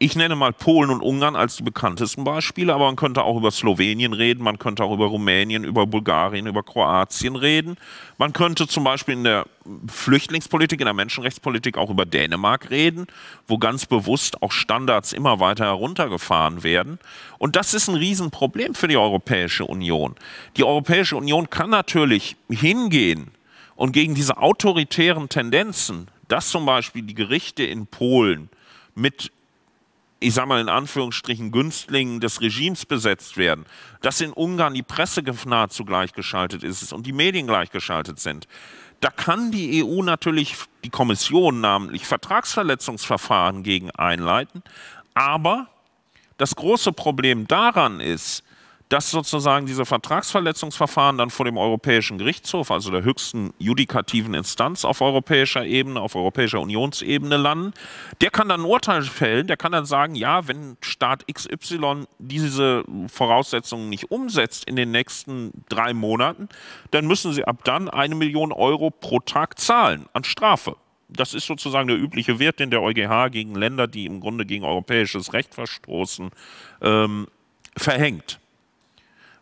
ich nenne mal Polen und Ungarn als die bekanntesten Beispiele, aber man könnte auch über Slowenien reden, man könnte auch über Rumänien, über Bulgarien, über Kroatien reden. Man könnte zum Beispiel in der Flüchtlingspolitik, in der Menschenrechtspolitik auch über Dänemark reden, wo ganz bewusst auch Standards immer weiter heruntergefahren werden. Und das ist ein Riesenproblem für die Europäische Union. Die Europäische Union kann natürlich hingehen und gegen diese autoritären Tendenzen, dass zum Beispiel die Gerichte in Polen mit ich sag mal in Anführungsstrichen, Günstlingen des Regimes besetzt werden, dass in Ungarn die Presse nahezu gleichgeschaltet ist und die Medien gleichgeschaltet sind, da kann die EU natürlich, die Kommission namentlich, Vertragsverletzungsverfahren gegen einleiten. Aber das große Problem daran ist, dass sozusagen diese Vertragsverletzungsverfahren dann vor dem Europäischen Gerichtshof, also der höchsten judikativen Instanz auf europäischer Ebene, auf europäischer Unionsebene landen. Der kann dann ein Urteil fällen, der kann dann sagen, ja, wenn Staat XY diese Voraussetzungen nicht umsetzt in den nächsten drei Monaten, dann müssen sie ab dann eine Million Euro pro Tag zahlen an Strafe. Das ist sozusagen der übliche Wert, den der EuGH gegen Länder, die im Grunde gegen europäisches Recht verstoßen, ähm, verhängt.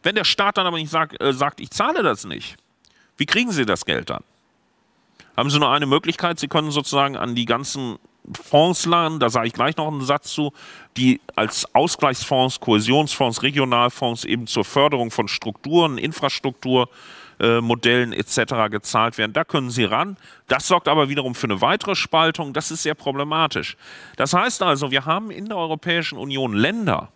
Wenn der Staat dann aber nicht sagt, äh, sagt, ich zahle das nicht, wie kriegen Sie das Geld dann? Haben Sie nur eine Möglichkeit, Sie können sozusagen an die ganzen Fonds laden, da sage ich gleich noch einen Satz zu, die als Ausgleichsfonds, Kohäsionsfonds, Regionalfonds eben zur Förderung von Strukturen, Infrastruktur, äh, Modellen etc. gezahlt werden. Da können sie ran. Das sorgt aber wiederum für eine weitere Spaltung. Das ist sehr problematisch. Das heißt also, wir haben in der Europäischen Union Länder,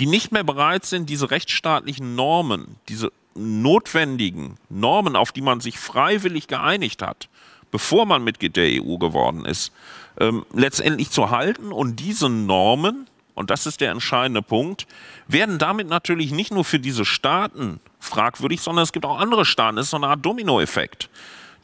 die nicht mehr bereit sind, diese rechtsstaatlichen Normen, diese notwendigen Normen, auf die man sich freiwillig geeinigt hat, bevor man Mitglied der EU geworden ist, ähm, letztendlich zu halten. Und diese Normen, und das ist der entscheidende Punkt, werden damit natürlich nicht nur für diese Staaten fragwürdig, sondern es gibt auch andere Staaten. Es ist so eine Art Dominoeffekt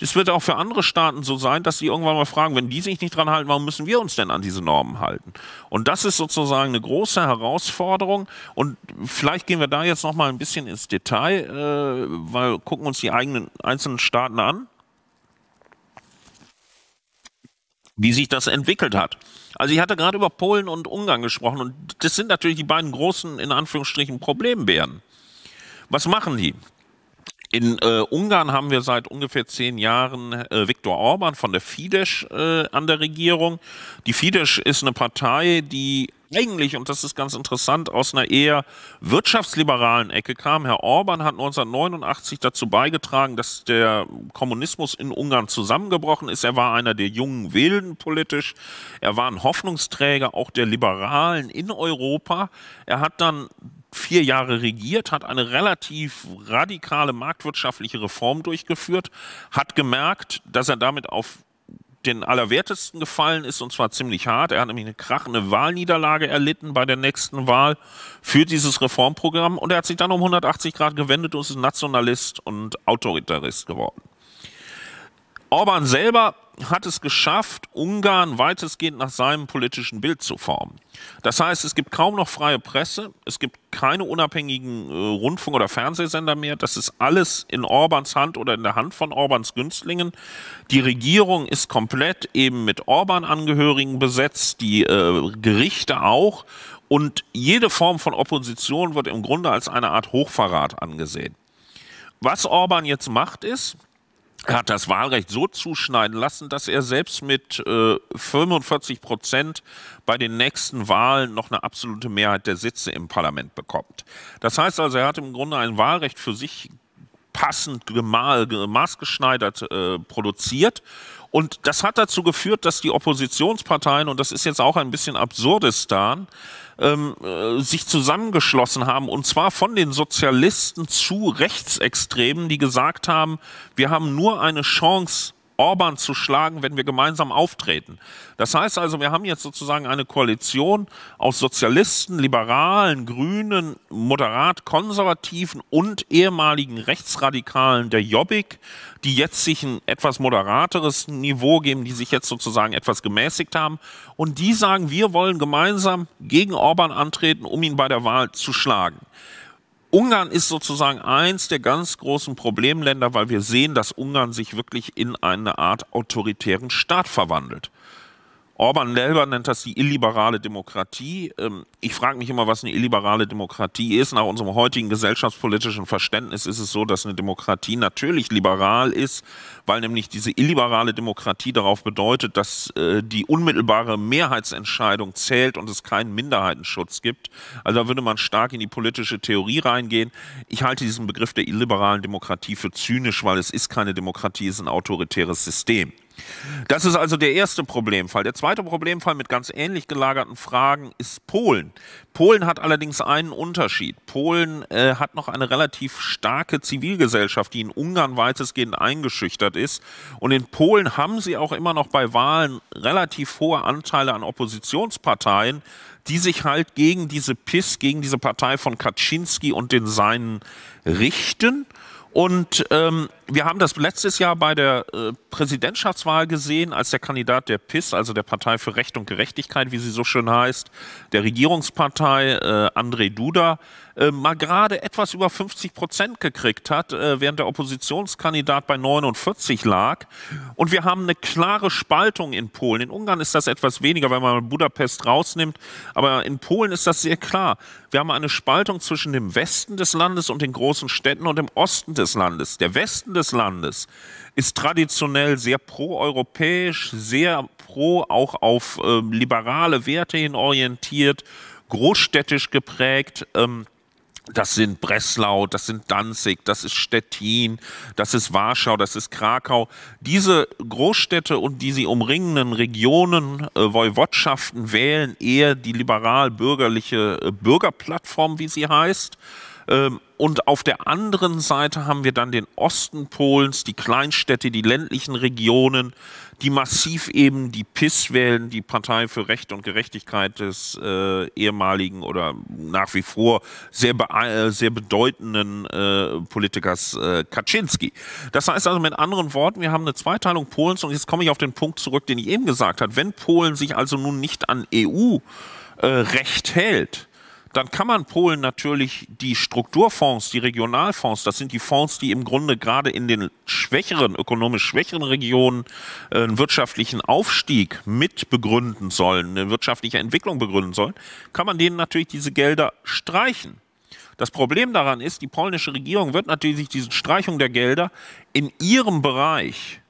es wird auch für andere Staaten so sein, dass sie irgendwann mal fragen, wenn die sich nicht dran halten, warum müssen wir uns denn an diese Normen halten? Und das ist sozusagen eine große Herausforderung. Und vielleicht gehen wir da jetzt noch mal ein bisschen ins Detail, äh, weil gucken uns die eigenen einzelnen Staaten an, wie sich das entwickelt hat. Also ich hatte gerade über Polen und Ungarn gesprochen und das sind natürlich die beiden großen, in Anführungsstrichen, Problembären. Was machen die? In äh, Ungarn haben wir seit ungefähr zehn Jahren äh, Viktor Orban von der Fidesz äh, an der Regierung. Die Fidesz ist eine Partei, die eigentlich, und das ist ganz interessant, aus einer eher wirtschaftsliberalen Ecke kam. Herr Orban hat 1989 dazu beigetragen, dass der Kommunismus in Ungarn zusammengebrochen ist. Er war einer der jungen Wilden politisch. Er war ein Hoffnungsträger auch der Liberalen in Europa. Er hat dann vier Jahre regiert, hat eine relativ radikale marktwirtschaftliche Reform durchgeführt, hat gemerkt, dass er damit auf den Allerwertesten gefallen ist, und zwar ziemlich hart. Er hat nämlich eine krachende Wahlniederlage erlitten bei der nächsten Wahl für dieses Reformprogramm und er hat sich dann um 180 Grad gewendet und ist Nationalist und Autoritarist geworden. Orban selber hat es geschafft, Ungarn weitestgehend nach seinem politischen Bild zu formen. Das heißt, es gibt kaum noch freie Presse, es gibt keine unabhängigen äh, Rundfunk- oder Fernsehsender mehr. Das ist alles in Orbans Hand oder in der Hand von Orbans Günstlingen. Die Regierung ist komplett eben mit Orban-Angehörigen besetzt, die äh, Gerichte auch. Und jede Form von Opposition wird im Grunde als eine Art Hochverrat angesehen. Was Orban jetzt macht, ist, er hat das Wahlrecht so zuschneiden lassen, dass er selbst mit äh, 45 Prozent bei den nächsten Wahlen noch eine absolute Mehrheit der Sitze im Parlament bekommt. Das heißt also, er hat im Grunde ein Wahlrecht für sich passend gemal, maßgeschneidert äh, produziert. Und das hat dazu geführt, dass die Oppositionsparteien, und das ist jetzt auch ein bisschen Absurdistan, ähm, äh, sich zusammengeschlossen haben, und zwar von den Sozialisten zu Rechtsextremen, die gesagt haben, wir haben nur eine Chance, Orban zu schlagen, wenn wir gemeinsam auftreten. Das heißt also, wir haben jetzt sozusagen eine Koalition aus Sozialisten, Liberalen, Grünen, moderat Konservativen und ehemaligen Rechtsradikalen der Jobbik, die jetzt sich ein etwas moderateres Niveau geben, die sich jetzt sozusagen etwas gemäßigt haben. Und die sagen, wir wollen gemeinsam gegen Orban antreten, um ihn bei der Wahl zu schlagen. Ungarn ist sozusagen eins der ganz großen Problemländer, weil wir sehen, dass Ungarn sich wirklich in eine Art autoritären Staat verwandelt. Orban selber nennt das die illiberale Demokratie. Ähm, ich frage mich immer, was eine illiberale Demokratie ist. Nach unserem heutigen gesellschaftspolitischen Verständnis ist es so, dass eine Demokratie natürlich liberal ist, weil nämlich diese illiberale Demokratie darauf bedeutet, dass äh, die unmittelbare Mehrheitsentscheidung zählt und es keinen Minderheitenschutz gibt. Also da würde man stark in die politische Theorie reingehen. Ich halte diesen Begriff der illiberalen Demokratie für zynisch, weil es ist keine Demokratie, es ist ein autoritäres System. Das ist also der erste Problemfall. Der zweite Problemfall mit ganz ähnlich gelagerten Fragen ist Polen. Polen hat allerdings einen Unterschied. Polen äh, hat noch eine relativ starke Zivilgesellschaft, die in Ungarn weitestgehend eingeschüchtert ist. Und in Polen haben sie auch immer noch bei Wahlen relativ hohe Anteile an Oppositionsparteien, die sich halt gegen diese PIS, gegen diese Partei von Kaczynski und den Seinen richten. Und ähm, wir haben das letztes Jahr bei der äh, Präsidentschaftswahl gesehen, als der Kandidat der PIS, also der Partei für Recht und Gerechtigkeit, wie sie so schön heißt, der Regierungspartei äh, André Duda, äh, mal gerade etwas über 50 Prozent gekriegt hat, äh, während der Oppositionskandidat bei 49 lag. Und wir haben eine klare Spaltung in Polen. In Ungarn ist das etwas weniger, wenn man Budapest rausnimmt, aber in Polen ist das sehr klar. Wir haben eine Spaltung zwischen dem Westen des Landes und den großen Städten und dem Osten des Landes. Der Westen des Landes ist traditionell sehr proeuropäisch, sehr pro auch auf äh, liberale Werte hin orientiert, großstädtisch geprägt. Ähm, das sind Breslau, das sind Danzig, das ist Stettin, das ist Warschau, das ist Krakau. Diese Großstädte und die sie umringenden Regionen, äh, Woiwodschaften wählen eher die liberal-bürgerliche äh, Bürgerplattform, wie sie heißt. Ähm, und auf der anderen Seite haben wir dann den Osten Polens, die Kleinstädte, die ländlichen Regionen, die massiv eben die PIS wählen, die Partei für Recht und Gerechtigkeit des äh, ehemaligen oder nach wie vor sehr, be äh, sehr bedeutenden äh, Politikers äh, Kaczynski. Das heißt also mit anderen Worten, wir haben eine Zweiteilung Polens und jetzt komme ich auf den Punkt zurück, den ich eben gesagt habe. Wenn Polen sich also nun nicht an EU-Recht äh, hält, dann kann man Polen natürlich die Strukturfonds, die Regionalfonds, das sind die Fonds, die im Grunde gerade in den schwächeren, ökonomisch schwächeren Regionen äh, einen wirtschaftlichen Aufstieg mit begründen sollen, eine wirtschaftliche Entwicklung begründen sollen, kann man denen natürlich diese Gelder streichen. Das Problem daran ist, die polnische Regierung wird natürlich diese Streichung der Gelder in ihrem Bereich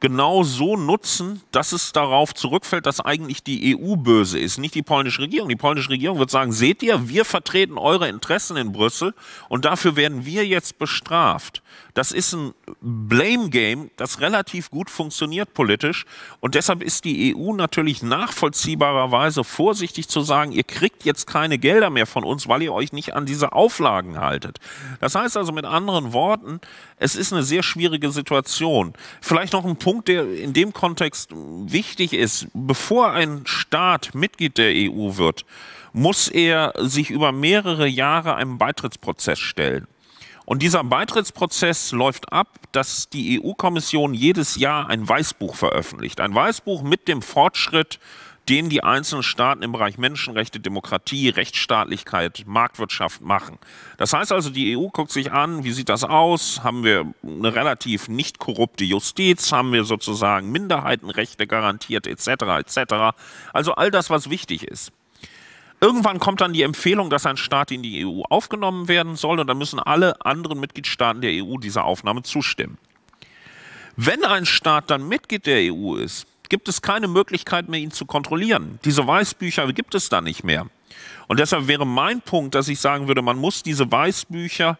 genau so nutzen, dass es darauf zurückfällt, dass eigentlich die EU böse ist, nicht die polnische Regierung. Die polnische Regierung wird sagen, seht ihr, wir vertreten eure Interessen in Brüssel und dafür werden wir jetzt bestraft. Das ist ein Blame-Game, das relativ gut funktioniert politisch. Und deshalb ist die EU natürlich nachvollziehbarerweise vorsichtig zu sagen, ihr kriegt jetzt keine Gelder mehr von uns, weil ihr euch nicht an diese Auflagen haltet. Das heißt also mit anderen Worten, es ist eine sehr schwierige Situation. Vielleicht noch ein Punkt, der in dem Kontext wichtig ist. Bevor ein Staat Mitglied der EU wird, muss er sich über mehrere Jahre einem Beitrittsprozess stellen. Und dieser Beitrittsprozess läuft ab, dass die EU-Kommission jedes Jahr ein Weißbuch veröffentlicht. Ein Weißbuch mit dem Fortschritt, den die einzelnen Staaten im Bereich Menschenrechte, Demokratie, Rechtsstaatlichkeit, Marktwirtschaft machen. Das heißt also, die EU guckt sich an, wie sieht das aus? Haben wir eine relativ nicht korrupte Justiz? Haben wir sozusagen Minderheitenrechte garantiert etc. etc. Also all das, was wichtig ist. Irgendwann kommt dann die Empfehlung, dass ein Staat in die EU aufgenommen werden soll und dann müssen alle anderen Mitgliedstaaten der EU dieser Aufnahme zustimmen. Wenn ein Staat dann Mitglied der EU ist, gibt es keine Möglichkeit mehr, ihn zu kontrollieren. Diese Weißbücher gibt es da nicht mehr. Und deshalb wäre mein Punkt, dass ich sagen würde, man muss diese Weißbücher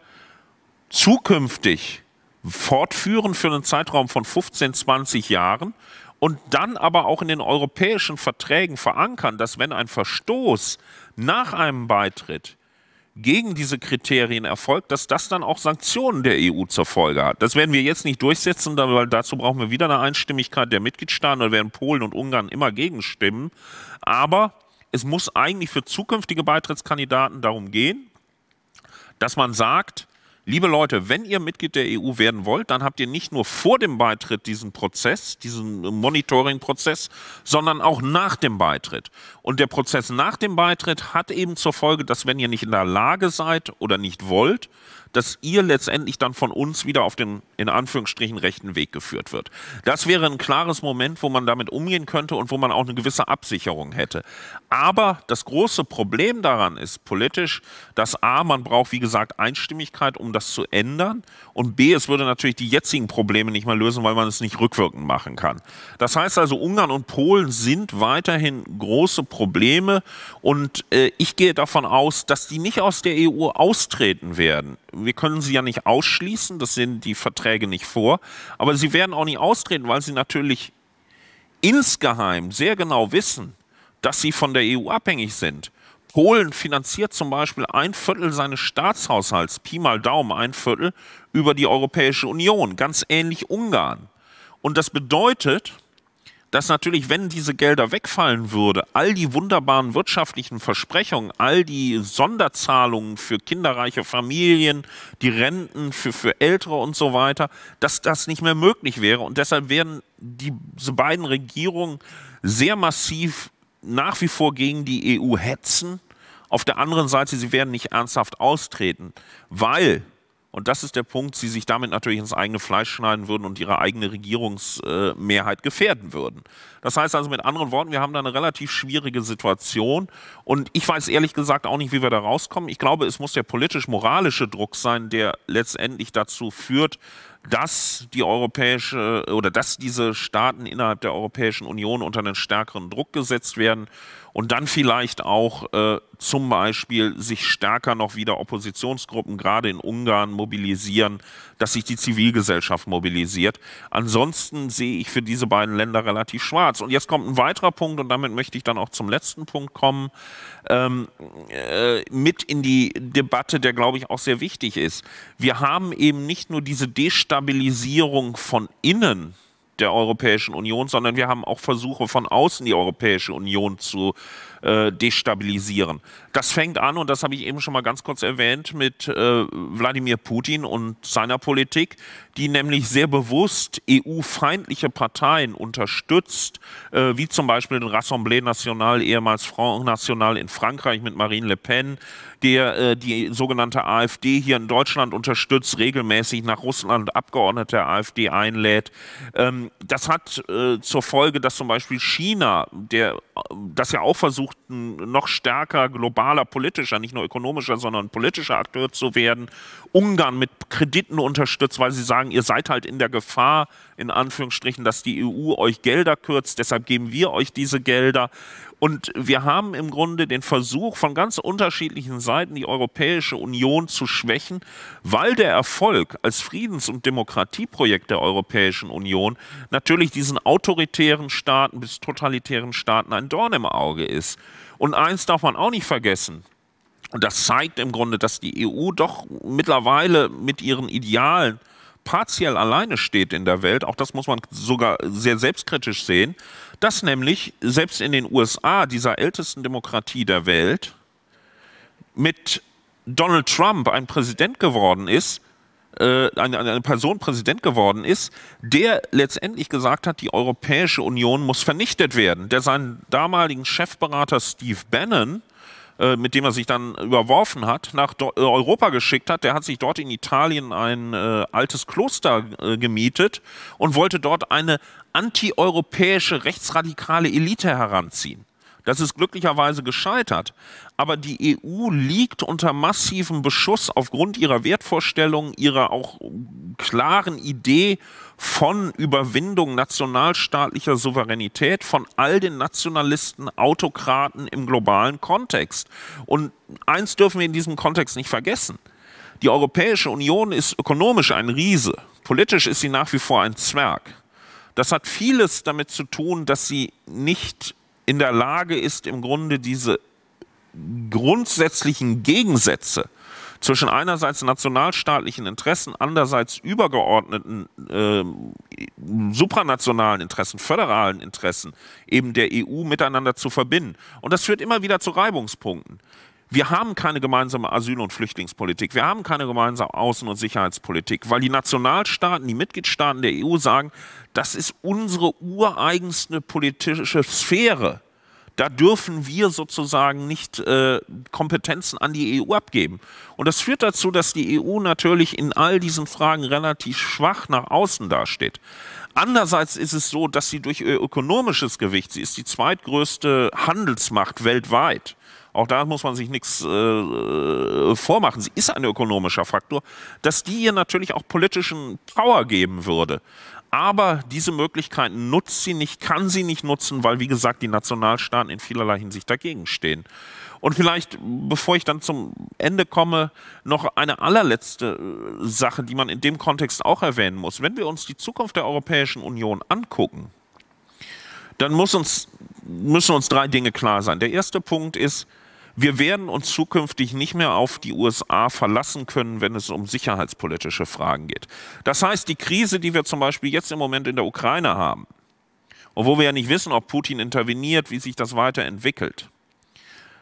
zukünftig fortführen für einen Zeitraum von 15, 20 Jahren und dann aber auch in den europäischen Verträgen verankern, dass wenn ein Verstoß nach einem Beitritt gegen diese Kriterien erfolgt, dass das dann auch Sanktionen der EU zur Folge hat. Das werden wir jetzt nicht durchsetzen, weil dazu brauchen wir wieder eine Einstimmigkeit der Mitgliedstaaten. Da werden Polen und Ungarn immer gegenstimmen. Aber es muss eigentlich für zukünftige Beitrittskandidaten darum gehen, dass man sagt, Liebe Leute, wenn ihr Mitglied der EU werden wollt, dann habt ihr nicht nur vor dem Beitritt diesen Prozess, diesen Monitoring-Prozess, sondern auch nach dem Beitritt. Und der Prozess nach dem Beitritt hat eben zur Folge, dass wenn ihr nicht in der Lage seid oder nicht wollt, dass ihr letztendlich dann von uns wieder auf den in Anführungsstrichen rechten Weg geführt wird. Das wäre ein klares Moment, wo man damit umgehen könnte und wo man auch eine gewisse Absicherung hätte. Aber das große Problem daran ist politisch, dass A, man braucht, wie gesagt, Einstimmigkeit, um das zu ändern und B, es würde natürlich die jetzigen Probleme nicht mehr lösen, weil man es nicht rückwirkend machen kann. Das heißt also, Ungarn und Polen sind weiterhin große Probleme und äh, ich gehe davon aus, dass die nicht aus der EU austreten werden wir können sie ja nicht ausschließen, das sind die Verträge nicht vor, aber sie werden auch nicht austreten, weil sie natürlich insgeheim sehr genau wissen, dass sie von der EU abhängig sind. Polen finanziert zum Beispiel ein Viertel seines Staatshaushalts, Pi mal Daumen ein Viertel, über die Europäische Union, ganz ähnlich Ungarn. Und das bedeutet, dass natürlich, wenn diese Gelder wegfallen würde, all die wunderbaren wirtschaftlichen Versprechungen, all die Sonderzahlungen für kinderreiche Familien, die Renten für, für Ältere und so weiter, dass das nicht mehr möglich wäre. Und deshalb werden diese beiden Regierungen sehr massiv nach wie vor gegen die EU hetzen. Auf der anderen Seite, sie werden nicht ernsthaft austreten, weil und das ist der Punkt, sie sich damit natürlich ins eigene Fleisch schneiden würden und ihre eigene Regierungsmehrheit gefährden würden. Das heißt also mit anderen Worten, wir haben da eine relativ schwierige Situation. Und ich weiß ehrlich gesagt auch nicht, wie wir da rauskommen. Ich glaube, es muss der politisch-moralische Druck sein, der letztendlich dazu führt, dass die europäische oder dass diese Staaten innerhalb der Europäischen Union unter einen stärkeren Druck gesetzt werden und dann vielleicht auch äh, zum Beispiel sich stärker noch wieder Oppositionsgruppen, gerade in Ungarn, mobilisieren, dass sich die Zivilgesellschaft mobilisiert. Ansonsten sehe ich für diese beiden Länder relativ schwarz. Und jetzt kommt ein weiterer Punkt und damit möchte ich dann auch zum letzten Punkt kommen, ähm, äh, mit in die Debatte, der glaube ich auch sehr wichtig ist. Wir haben eben nicht nur diese Destabilisierung von innen, der Europäischen Union, sondern wir haben auch Versuche von außen, die Europäische Union zu äh, destabilisieren. Das fängt an, und das habe ich eben schon mal ganz kurz erwähnt, mit äh, Wladimir Putin und seiner Politik, die nämlich sehr bewusst EU-feindliche Parteien unterstützt, äh, wie zum Beispiel den Rassemblement National, ehemals Front National in Frankreich mit Marine Le Pen, der äh, die sogenannte AfD hier in Deutschland unterstützt, regelmäßig nach Russland Abgeordnete der AfD einlädt. Ähm, das hat äh, zur Folge, dass zum Beispiel China, der äh, das ja auch versucht, versucht, noch stärker globaler politischer, nicht nur ökonomischer, sondern politischer Akteur zu werden, Ungarn mit Krediten unterstützt, weil sie sagen, ihr seid halt in der Gefahr, in Anführungsstrichen, dass die EU euch Gelder kürzt, deshalb geben wir euch diese Gelder. Und wir haben im Grunde den Versuch von ganz unterschiedlichen Seiten die Europäische Union zu schwächen, weil der Erfolg als Friedens- und Demokratieprojekt der Europäischen Union natürlich diesen autoritären Staaten bis totalitären Staaten ein Dorn im Auge ist. Und eins darf man auch nicht vergessen. Und das zeigt im Grunde, dass die EU doch mittlerweile mit ihren Idealen partiell alleine steht in der Welt. Auch das muss man sogar sehr selbstkritisch sehen dass nämlich selbst in den USA, dieser ältesten Demokratie der Welt, mit Donald Trump ein Präsident geworden ist, äh, eine, eine Person Präsident geworden ist, der letztendlich gesagt hat, die Europäische Union muss vernichtet werden, der seinen damaligen Chefberater Steve Bannon äh, mit dem er sich dann überworfen hat, nach Do äh, Europa geschickt hat. Der hat sich dort in Italien ein äh, altes Kloster äh, gemietet und wollte dort eine antieuropäische rechtsradikale Elite heranziehen. Das ist glücklicherweise gescheitert. Aber die EU liegt unter massivem Beschuss aufgrund ihrer Wertvorstellungen, ihrer auch klaren Idee von Überwindung nationalstaatlicher Souveränität von all den Nationalisten, Autokraten im globalen Kontext. Und eins dürfen wir in diesem Kontext nicht vergessen. Die Europäische Union ist ökonomisch ein Riese. Politisch ist sie nach wie vor ein Zwerg. Das hat vieles damit zu tun, dass sie nicht in der Lage ist, im Grunde diese grundsätzlichen Gegensätze zwischen einerseits nationalstaatlichen Interessen, andererseits übergeordneten äh, supranationalen Interessen, föderalen Interessen eben der EU miteinander zu verbinden. Und das führt immer wieder zu Reibungspunkten. Wir haben keine gemeinsame Asyl- und Flüchtlingspolitik. Wir haben keine gemeinsame Außen- und Sicherheitspolitik, weil die Nationalstaaten, die Mitgliedstaaten der EU sagen, das ist unsere ureigenste politische Sphäre. Da dürfen wir sozusagen nicht äh, Kompetenzen an die EU abgeben. Und das führt dazu, dass die EU natürlich in all diesen Fragen relativ schwach nach außen dasteht. Andererseits ist es so, dass sie durch ihr ökonomisches Gewicht, sie ist die zweitgrößte Handelsmacht weltweit, auch da muss man sich nichts äh, äh, vormachen, sie ist ein ökonomischer Faktor, dass die ihr natürlich auch politischen Power geben würde. Aber diese Möglichkeiten nutzt sie nicht, kann sie nicht nutzen, weil, wie gesagt, die Nationalstaaten in vielerlei Hinsicht dagegen stehen. Und vielleicht, bevor ich dann zum Ende komme, noch eine allerletzte äh, Sache, die man in dem Kontext auch erwähnen muss. Wenn wir uns die Zukunft der Europäischen Union angucken, dann uns, müssen uns drei Dinge klar sein. Der erste Punkt ist, wir werden uns zukünftig nicht mehr auf die USA verlassen können, wenn es um sicherheitspolitische Fragen geht. Das heißt, die Krise, die wir zum Beispiel jetzt im Moment in der Ukraine haben, obwohl wir ja nicht wissen, ob Putin interveniert, wie sich das weiterentwickelt,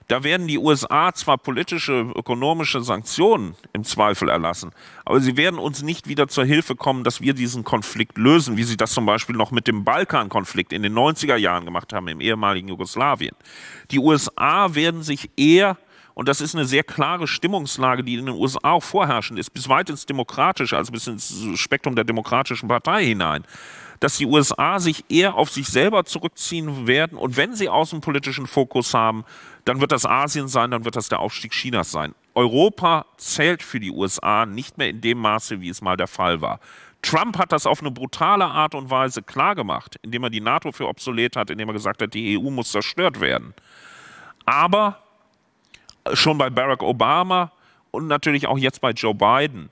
da werden die USA zwar politische, ökonomische Sanktionen im Zweifel erlassen, aber sie werden uns nicht wieder zur Hilfe kommen, dass wir diesen Konflikt lösen, wie sie das zum Beispiel noch mit dem Balkankonflikt in den 90er Jahren gemacht haben, im ehemaligen Jugoslawien. Die USA werden sich eher und das ist eine sehr klare Stimmungslage, die in den USA auch vorherrschend ist, bis weit ins Demokratische, also bis ins Spektrum der demokratischen Partei hinein, dass die USA sich eher auf sich selber zurückziehen werden. Und wenn sie außenpolitischen Fokus haben, dann wird das Asien sein, dann wird das der Aufstieg Chinas sein. Europa zählt für die USA nicht mehr in dem Maße, wie es mal der Fall war. Trump hat das auf eine brutale Art und Weise klargemacht, indem er die NATO für obsolet hat, indem er gesagt hat, die EU muss zerstört werden. Aber schon bei Barack Obama und natürlich auch jetzt bei Joe Biden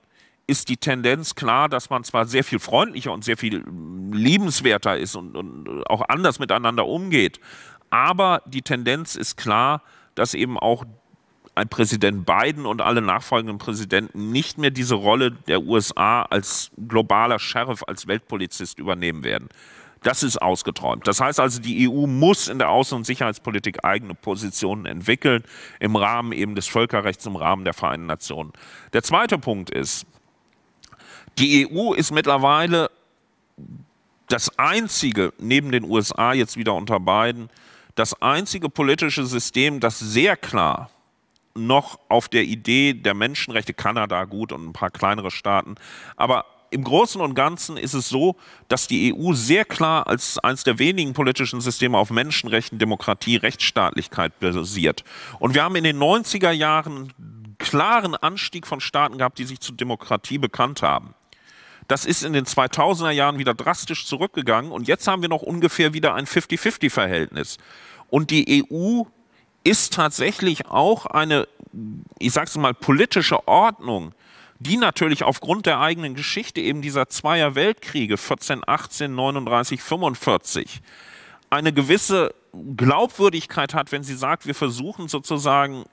ist die Tendenz klar, dass man zwar sehr viel freundlicher und sehr viel äh, liebenswerter ist und, und äh, auch anders miteinander umgeht, aber die Tendenz ist klar, dass eben auch ein Präsident Biden und alle nachfolgenden Präsidenten nicht mehr diese Rolle der USA als globaler Sheriff, als Weltpolizist übernehmen werden. Das ist ausgeträumt. Das heißt also, die EU muss in der Außen- und Sicherheitspolitik eigene Positionen entwickeln, im Rahmen eben des Völkerrechts, im Rahmen der Vereinten Nationen. Der zweite Punkt ist, die EU ist mittlerweile das einzige, neben den USA jetzt wieder unter Biden, das einzige politische System, das sehr klar noch auf der Idee der Menschenrechte, Kanada gut und ein paar kleinere Staaten, aber im Großen und Ganzen ist es so, dass die EU sehr klar als eines der wenigen politischen Systeme auf Menschenrechten, Demokratie, Rechtsstaatlichkeit basiert. Und wir haben in den 90er Jahren klaren Anstieg von Staaten gehabt, die sich zu Demokratie bekannt haben. Das ist in den 2000er Jahren wieder drastisch zurückgegangen und jetzt haben wir noch ungefähr wieder ein 50-50-Verhältnis. Und die EU ist tatsächlich auch eine, ich sag's mal, politische Ordnung, die natürlich aufgrund der eigenen Geschichte eben dieser zweier Weltkriege 14, 18, 39, 45 eine gewisse Glaubwürdigkeit hat, wenn sie sagt, wir versuchen sozusagen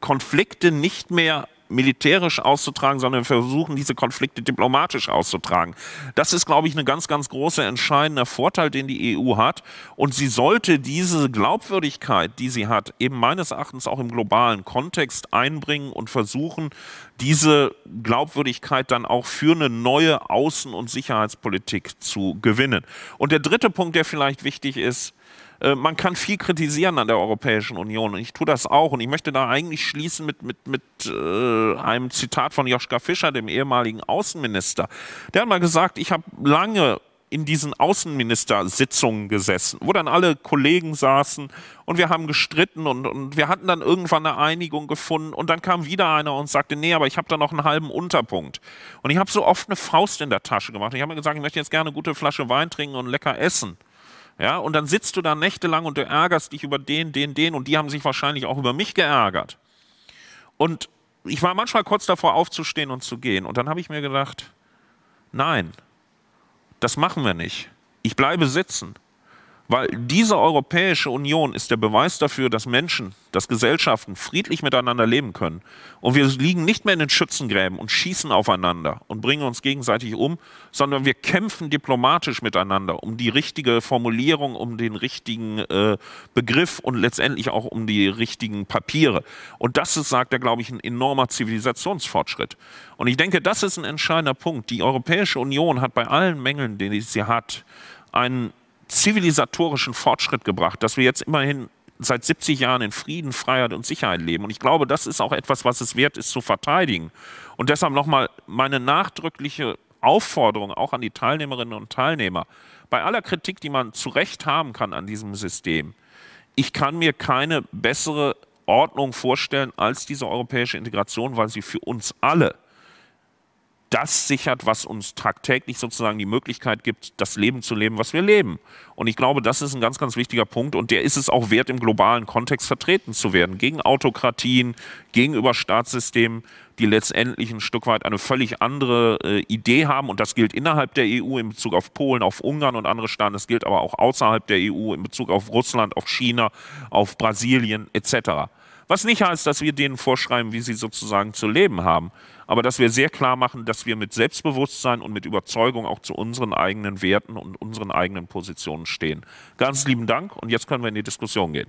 Konflikte nicht mehr militärisch auszutragen, sondern versuchen, diese Konflikte diplomatisch auszutragen. Das ist, glaube ich, ein ganz, ganz großer entscheidender Vorteil, den die EU hat. Und sie sollte diese Glaubwürdigkeit, die sie hat, eben meines Erachtens auch im globalen Kontext einbringen und versuchen, diese Glaubwürdigkeit dann auch für eine neue Außen- und Sicherheitspolitik zu gewinnen. Und der dritte Punkt, der vielleicht wichtig ist, äh, man kann viel kritisieren an der Europäischen Union und ich tue das auch und ich möchte da eigentlich schließen mit, mit, mit äh, einem Zitat von Joschka Fischer, dem ehemaligen Außenminister. Der hat mal gesagt, ich habe lange in diesen Außenministersitzungen gesessen, wo dann alle Kollegen saßen und wir haben gestritten und, und, wir hatten dann irgendwann eine Einigung gefunden und dann kam wieder einer und sagte, nee, aber ich habe da noch einen halben Unterpunkt. Und ich habe so oft eine Faust in der Tasche gemacht. Ich habe mir gesagt, ich möchte jetzt gerne eine gute Flasche Wein trinken und lecker essen. Ja, und dann sitzt du da nächtelang und du ärgerst dich über den, den, den und die haben sich wahrscheinlich auch über mich geärgert. Und ich war manchmal kurz davor aufzustehen und zu gehen. Und dann habe ich mir gedacht, nein, das machen wir nicht. Ich bleibe sitzen. Weil diese Europäische Union ist der Beweis dafür, dass Menschen, dass Gesellschaften friedlich miteinander leben können. Und wir liegen nicht mehr in den Schützengräben und schießen aufeinander und bringen uns gegenseitig um, sondern wir kämpfen diplomatisch miteinander um die richtige Formulierung, um den richtigen äh, Begriff und letztendlich auch um die richtigen Papiere. Und das ist, sagt er, glaube ich, ein enormer Zivilisationsfortschritt. Und ich denke, das ist ein entscheidender Punkt. Die Europäische Union hat bei allen Mängeln, die sie hat, einen zivilisatorischen Fortschritt gebracht, dass wir jetzt immerhin seit 70 Jahren in Frieden, Freiheit und Sicherheit leben. Und ich glaube, das ist auch etwas, was es wert ist zu verteidigen. Und deshalb nochmal meine nachdrückliche Aufforderung auch an die Teilnehmerinnen und Teilnehmer. Bei aller Kritik, die man zu Recht haben kann an diesem System, ich kann mir keine bessere Ordnung vorstellen als diese europäische Integration, weil sie für uns alle das sichert, was uns tagtäglich sozusagen die Möglichkeit gibt, das Leben zu leben, was wir leben. Und ich glaube, das ist ein ganz, ganz wichtiger Punkt und der ist es auch wert, im globalen Kontext vertreten zu werden, gegen Autokratien, gegenüber Staatssystemen, die letztendlich ein Stück weit eine völlig andere äh, Idee haben. Und das gilt innerhalb der EU in Bezug auf Polen, auf Ungarn und andere Staaten. Das gilt aber auch außerhalb der EU in Bezug auf Russland, auf China, auf Brasilien etc. Was nicht heißt, dass wir denen vorschreiben, wie sie sozusagen zu leben haben aber dass wir sehr klar machen, dass wir mit Selbstbewusstsein und mit Überzeugung auch zu unseren eigenen Werten und unseren eigenen Positionen stehen. Ganz lieben Dank und jetzt können wir in die Diskussion gehen.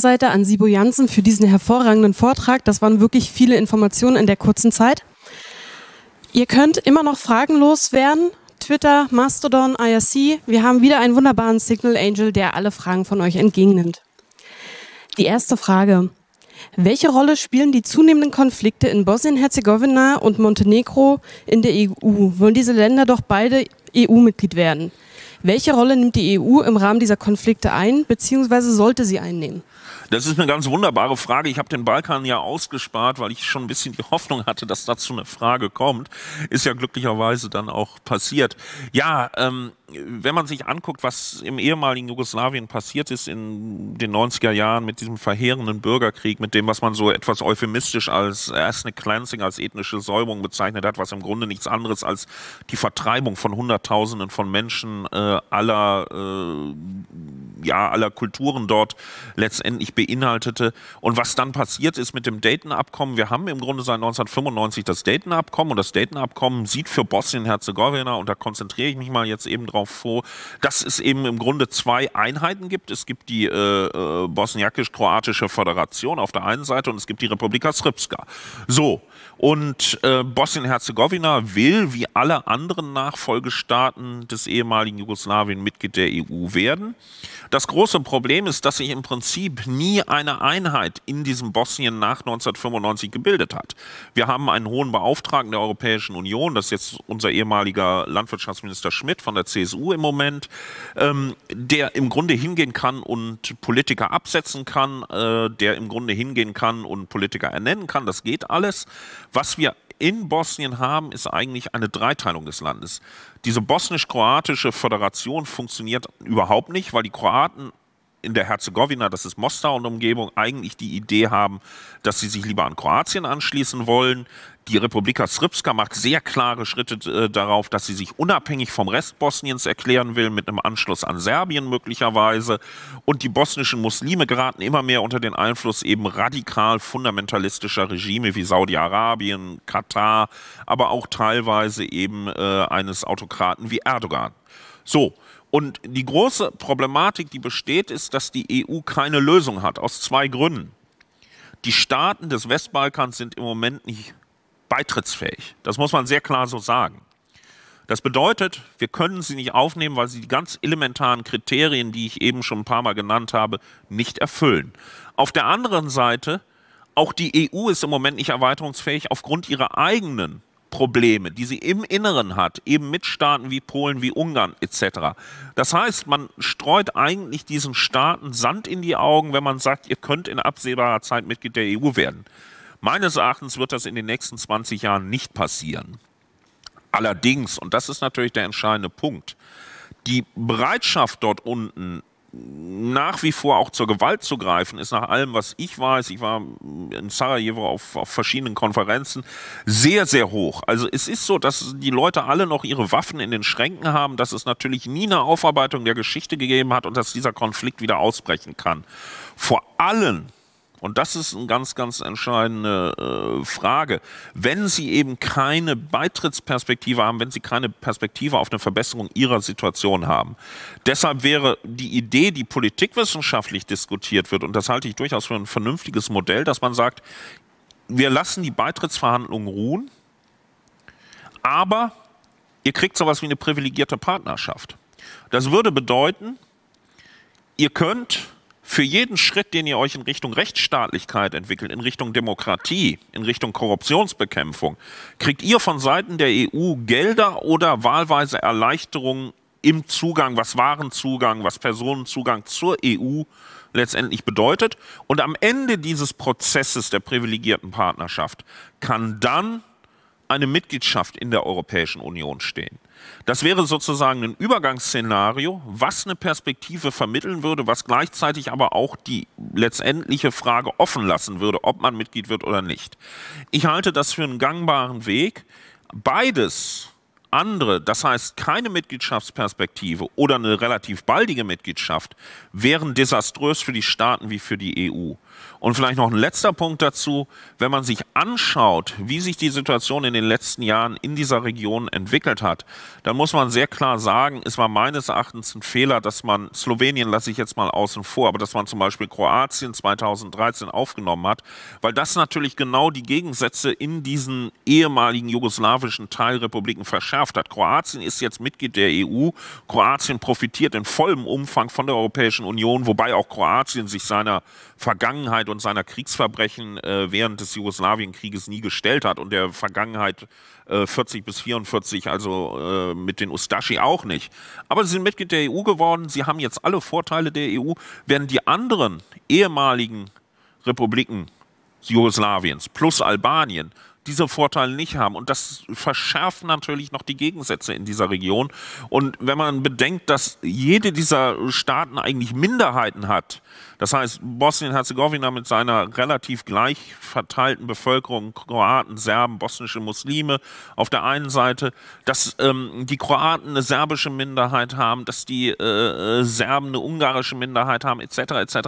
Seite an Sibo Jansen für diesen hervorragenden Vortrag. Das waren wirklich viele Informationen in der kurzen Zeit. Ihr könnt immer noch fragenlos werden. Twitter, Mastodon, IRC. Wir haben wieder einen wunderbaren Signal Angel, der alle Fragen von euch entgegennimmt. Die erste Frage. Welche Rolle spielen die zunehmenden Konflikte in Bosnien-Herzegowina und Montenegro in der EU? Wollen diese Länder doch beide EU-Mitglied werden? Welche Rolle nimmt die EU im Rahmen dieser Konflikte ein, beziehungsweise sollte sie einnehmen? Das ist eine ganz wunderbare Frage. Ich habe den Balkan ja ausgespart, weil ich schon ein bisschen die Hoffnung hatte, dass dazu eine Frage kommt. Ist ja glücklicherweise dann auch passiert. Ja, ähm, wenn man sich anguckt, was im ehemaligen Jugoslawien passiert ist in den 90er Jahren mit diesem verheerenden Bürgerkrieg, mit dem, was man so etwas euphemistisch als Ethnic Cleansing, als ethnische Säumung bezeichnet hat, was im Grunde nichts anderes als die Vertreibung von Hunderttausenden von Menschen äh, aller, äh, ja, aller Kulturen dort letztendlich beinhaltete. Und was dann passiert ist mit dem Dayton-Abkommen, wir haben im Grunde seit 1995 das Dayton-Abkommen und das Dayton-Abkommen sieht für Bosnien-Herzegowina, und da konzentriere ich mich mal jetzt eben drauf, drauf vor, dass es eben im Grunde zwei Einheiten gibt. Es gibt die äh, äh bosniakisch-kroatische Föderation auf der einen Seite und es gibt die Republika Srpska. So, und äh, Bosnien-Herzegowina will, wie alle anderen Nachfolgestaaten des ehemaligen Jugoslawien, Mitglied der EU werden. Das große Problem ist, dass sich im Prinzip nie eine Einheit in diesem Bosnien nach 1995 gebildet hat. Wir haben einen hohen Beauftragten der Europäischen Union, das ist jetzt unser ehemaliger Landwirtschaftsminister Schmidt von der CSU im Moment, ähm, der im Grunde hingehen kann und Politiker absetzen kann, äh, der im Grunde hingehen kann und Politiker ernennen kann. Das geht alles. Was wir in Bosnien haben, ist eigentlich eine Dreiteilung des Landes. Diese bosnisch-kroatische Föderation funktioniert überhaupt nicht, weil die Kroaten in der Herzegowina, das ist Mostar und Umgebung, eigentlich die Idee haben, dass sie sich lieber an Kroatien anschließen wollen. Die Republika Srpska macht sehr klare Schritte äh, darauf, dass sie sich unabhängig vom Rest Bosniens erklären will, mit einem Anschluss an Serbien möglicherweise. Und die bosnischen Muslime geraten immer mehr unter den Einfluss eben radikal fundamentalistischer Regime wie Saudi-Arabien, Katar, aber auch teilweise eben äh, eines Autokraten wie Erdogan. So, und die große Problematik, die besteht, ist, dass die EU keine Lösung hat, aus zwei Gründen. Die Staaten des Westbalkans sind im Moment nicht beitrittsfähig. Das muss man sehr klar so sagen. Das bedeutet, wir können sie nicht aufnehmen, weil sie die ganz elementaren Kriterien, die ich eben schon ein paar Mal genannt habe, nicht erfüllen. Auf der anderen Seite, auch die EU ist im Moment nicht erweiterungsfähig aufgrund ihrer eigenen Probleme, die sie im Inneren hat, eben mit Staaten wie Polen, wie Ungarn etc. Das heißt, man streut eigentlich diesen Staaten Sand in die Augen, wenn man sagt, ihr könnt in absehbarer Zeit Mitglied der EU werden. Meines Erachtens wird das in den nächsten 20 Jahren nicht passieren. Allerdings, und das ist natürlich der entscheidende Punkt, die Bereitschaft dort unten nach wie vor auch zur Gewalt zu greifen, ist nach allem, was ich weiß, ich war in Sarajevo auf, auf, verschiedenen Konferenzen, sehr, sehr hoch. Also es ist so, dass die Leute alle noch ihre Waffen in den Schränken haben, dass es natürlich nie eine Aufarbeitung der Geschichte gegeben hat und dass dieser Konflikt wieder ausbrechen kann. Vor allem und das ist eine ganz, ganz entscheidende äh, Frage. Wenn Sie eben keine Beitrittsperspektive haben, wenn Sie keine Perspektive auf eine Verbesserung Ihrer Situation haben. Deshalb wäre die Idee, die politikwissenschaftlich diskutiert wird, und das halte ich durchaus für ein vernünftiges Modell, dass man sagt, wir lassen die Beitrittsverhandlungen ruhen, aber ihr kriegt sowas wie eine privilegierte Partnerschaft. Das würde bedeuten, ihr könnt für jeden Schritt, den ihr euch in Richtung Rechtsstaatlichkeit entwickelt, in Richtung Demokratie, in Richtung Korruptionsbekämpfung, kriegt ihr von Seiten der EU Gelder oder wahlweise Erleichterungen im Zugang, was Warenzugang, was Personenzugang zur EU letztendlich bedeutet. Und am Ende dieses Prozesses der privilegierten Partnerschaft kann dann eine Mitgliedschaft in der Europäischen Union stehen. Das wäre sozusagen ein Übergangsszenario, was eine Perspektive vermitteln würde, was gleichzeitig aber auch die letztendliche Frage offen lassen würde, ob man Mitglied wird oder nicht. Ich halte das für einen gangbaren Weg. Beides andere, das heißt keine Mitgliedschaftsperspektive oder eine relativ baldige Mitgliedschaft, wären desaströs für die Staaten wie für die EU. Und vielleicht noch ein letzter Punkt dazu. Wenn man sich anschaut, wie sich die Situation in den letzten Jahren in dieser Region entwickelt hat, dann muss man sehr klar sagen, es war meines Erachtens ein Fehler, dass man, Slowenien lasse ich jetzt mal außen vor, aber dass man zum Beispiel Kroatien 2013 aufgenommen hat, weil das natürlich genau die Gegensätze in diesen ehemaligen jugoslawischen Teilrepubliken verschärft hat. Kroatien ist jetzt Mitglied der EU. Kroatien profitiert in vollem Umfang von der Europäischen Union, wobei auch Kroatien sich seiner Vergangenheit und seiner Kriegsverbrechen äh, während des Jugoslawienkrieges nie gestellt hat und der Vergangenheit äh, 40 bis 44, also äh, mit den Ustaschi auch nicht. Aber sie sind Mitglied der EU geworden, sie haben jetzt alle Vorteile der EU, während die anderen ehemaligen Republiken Jugoslawiens plus Albanien diese Vorteile nicht haben. Und das verschärft natürlich noch die Gegensätze in dieser Region. Und wenn man bedenkt, dass jede dieser Staaten eigentlich Minderheiten hat, das heißt, Bosnien-Herzegowina mit seiner relativ gleich verteilten Bevölkerung, Kroaten, Serben, bosnische Muslime auf der einen Seite, dass ähm, die Kroaten eine serbische Minderheit haben, dass die äh, Serben eine ungarische Minderheit haben, etc., etc.,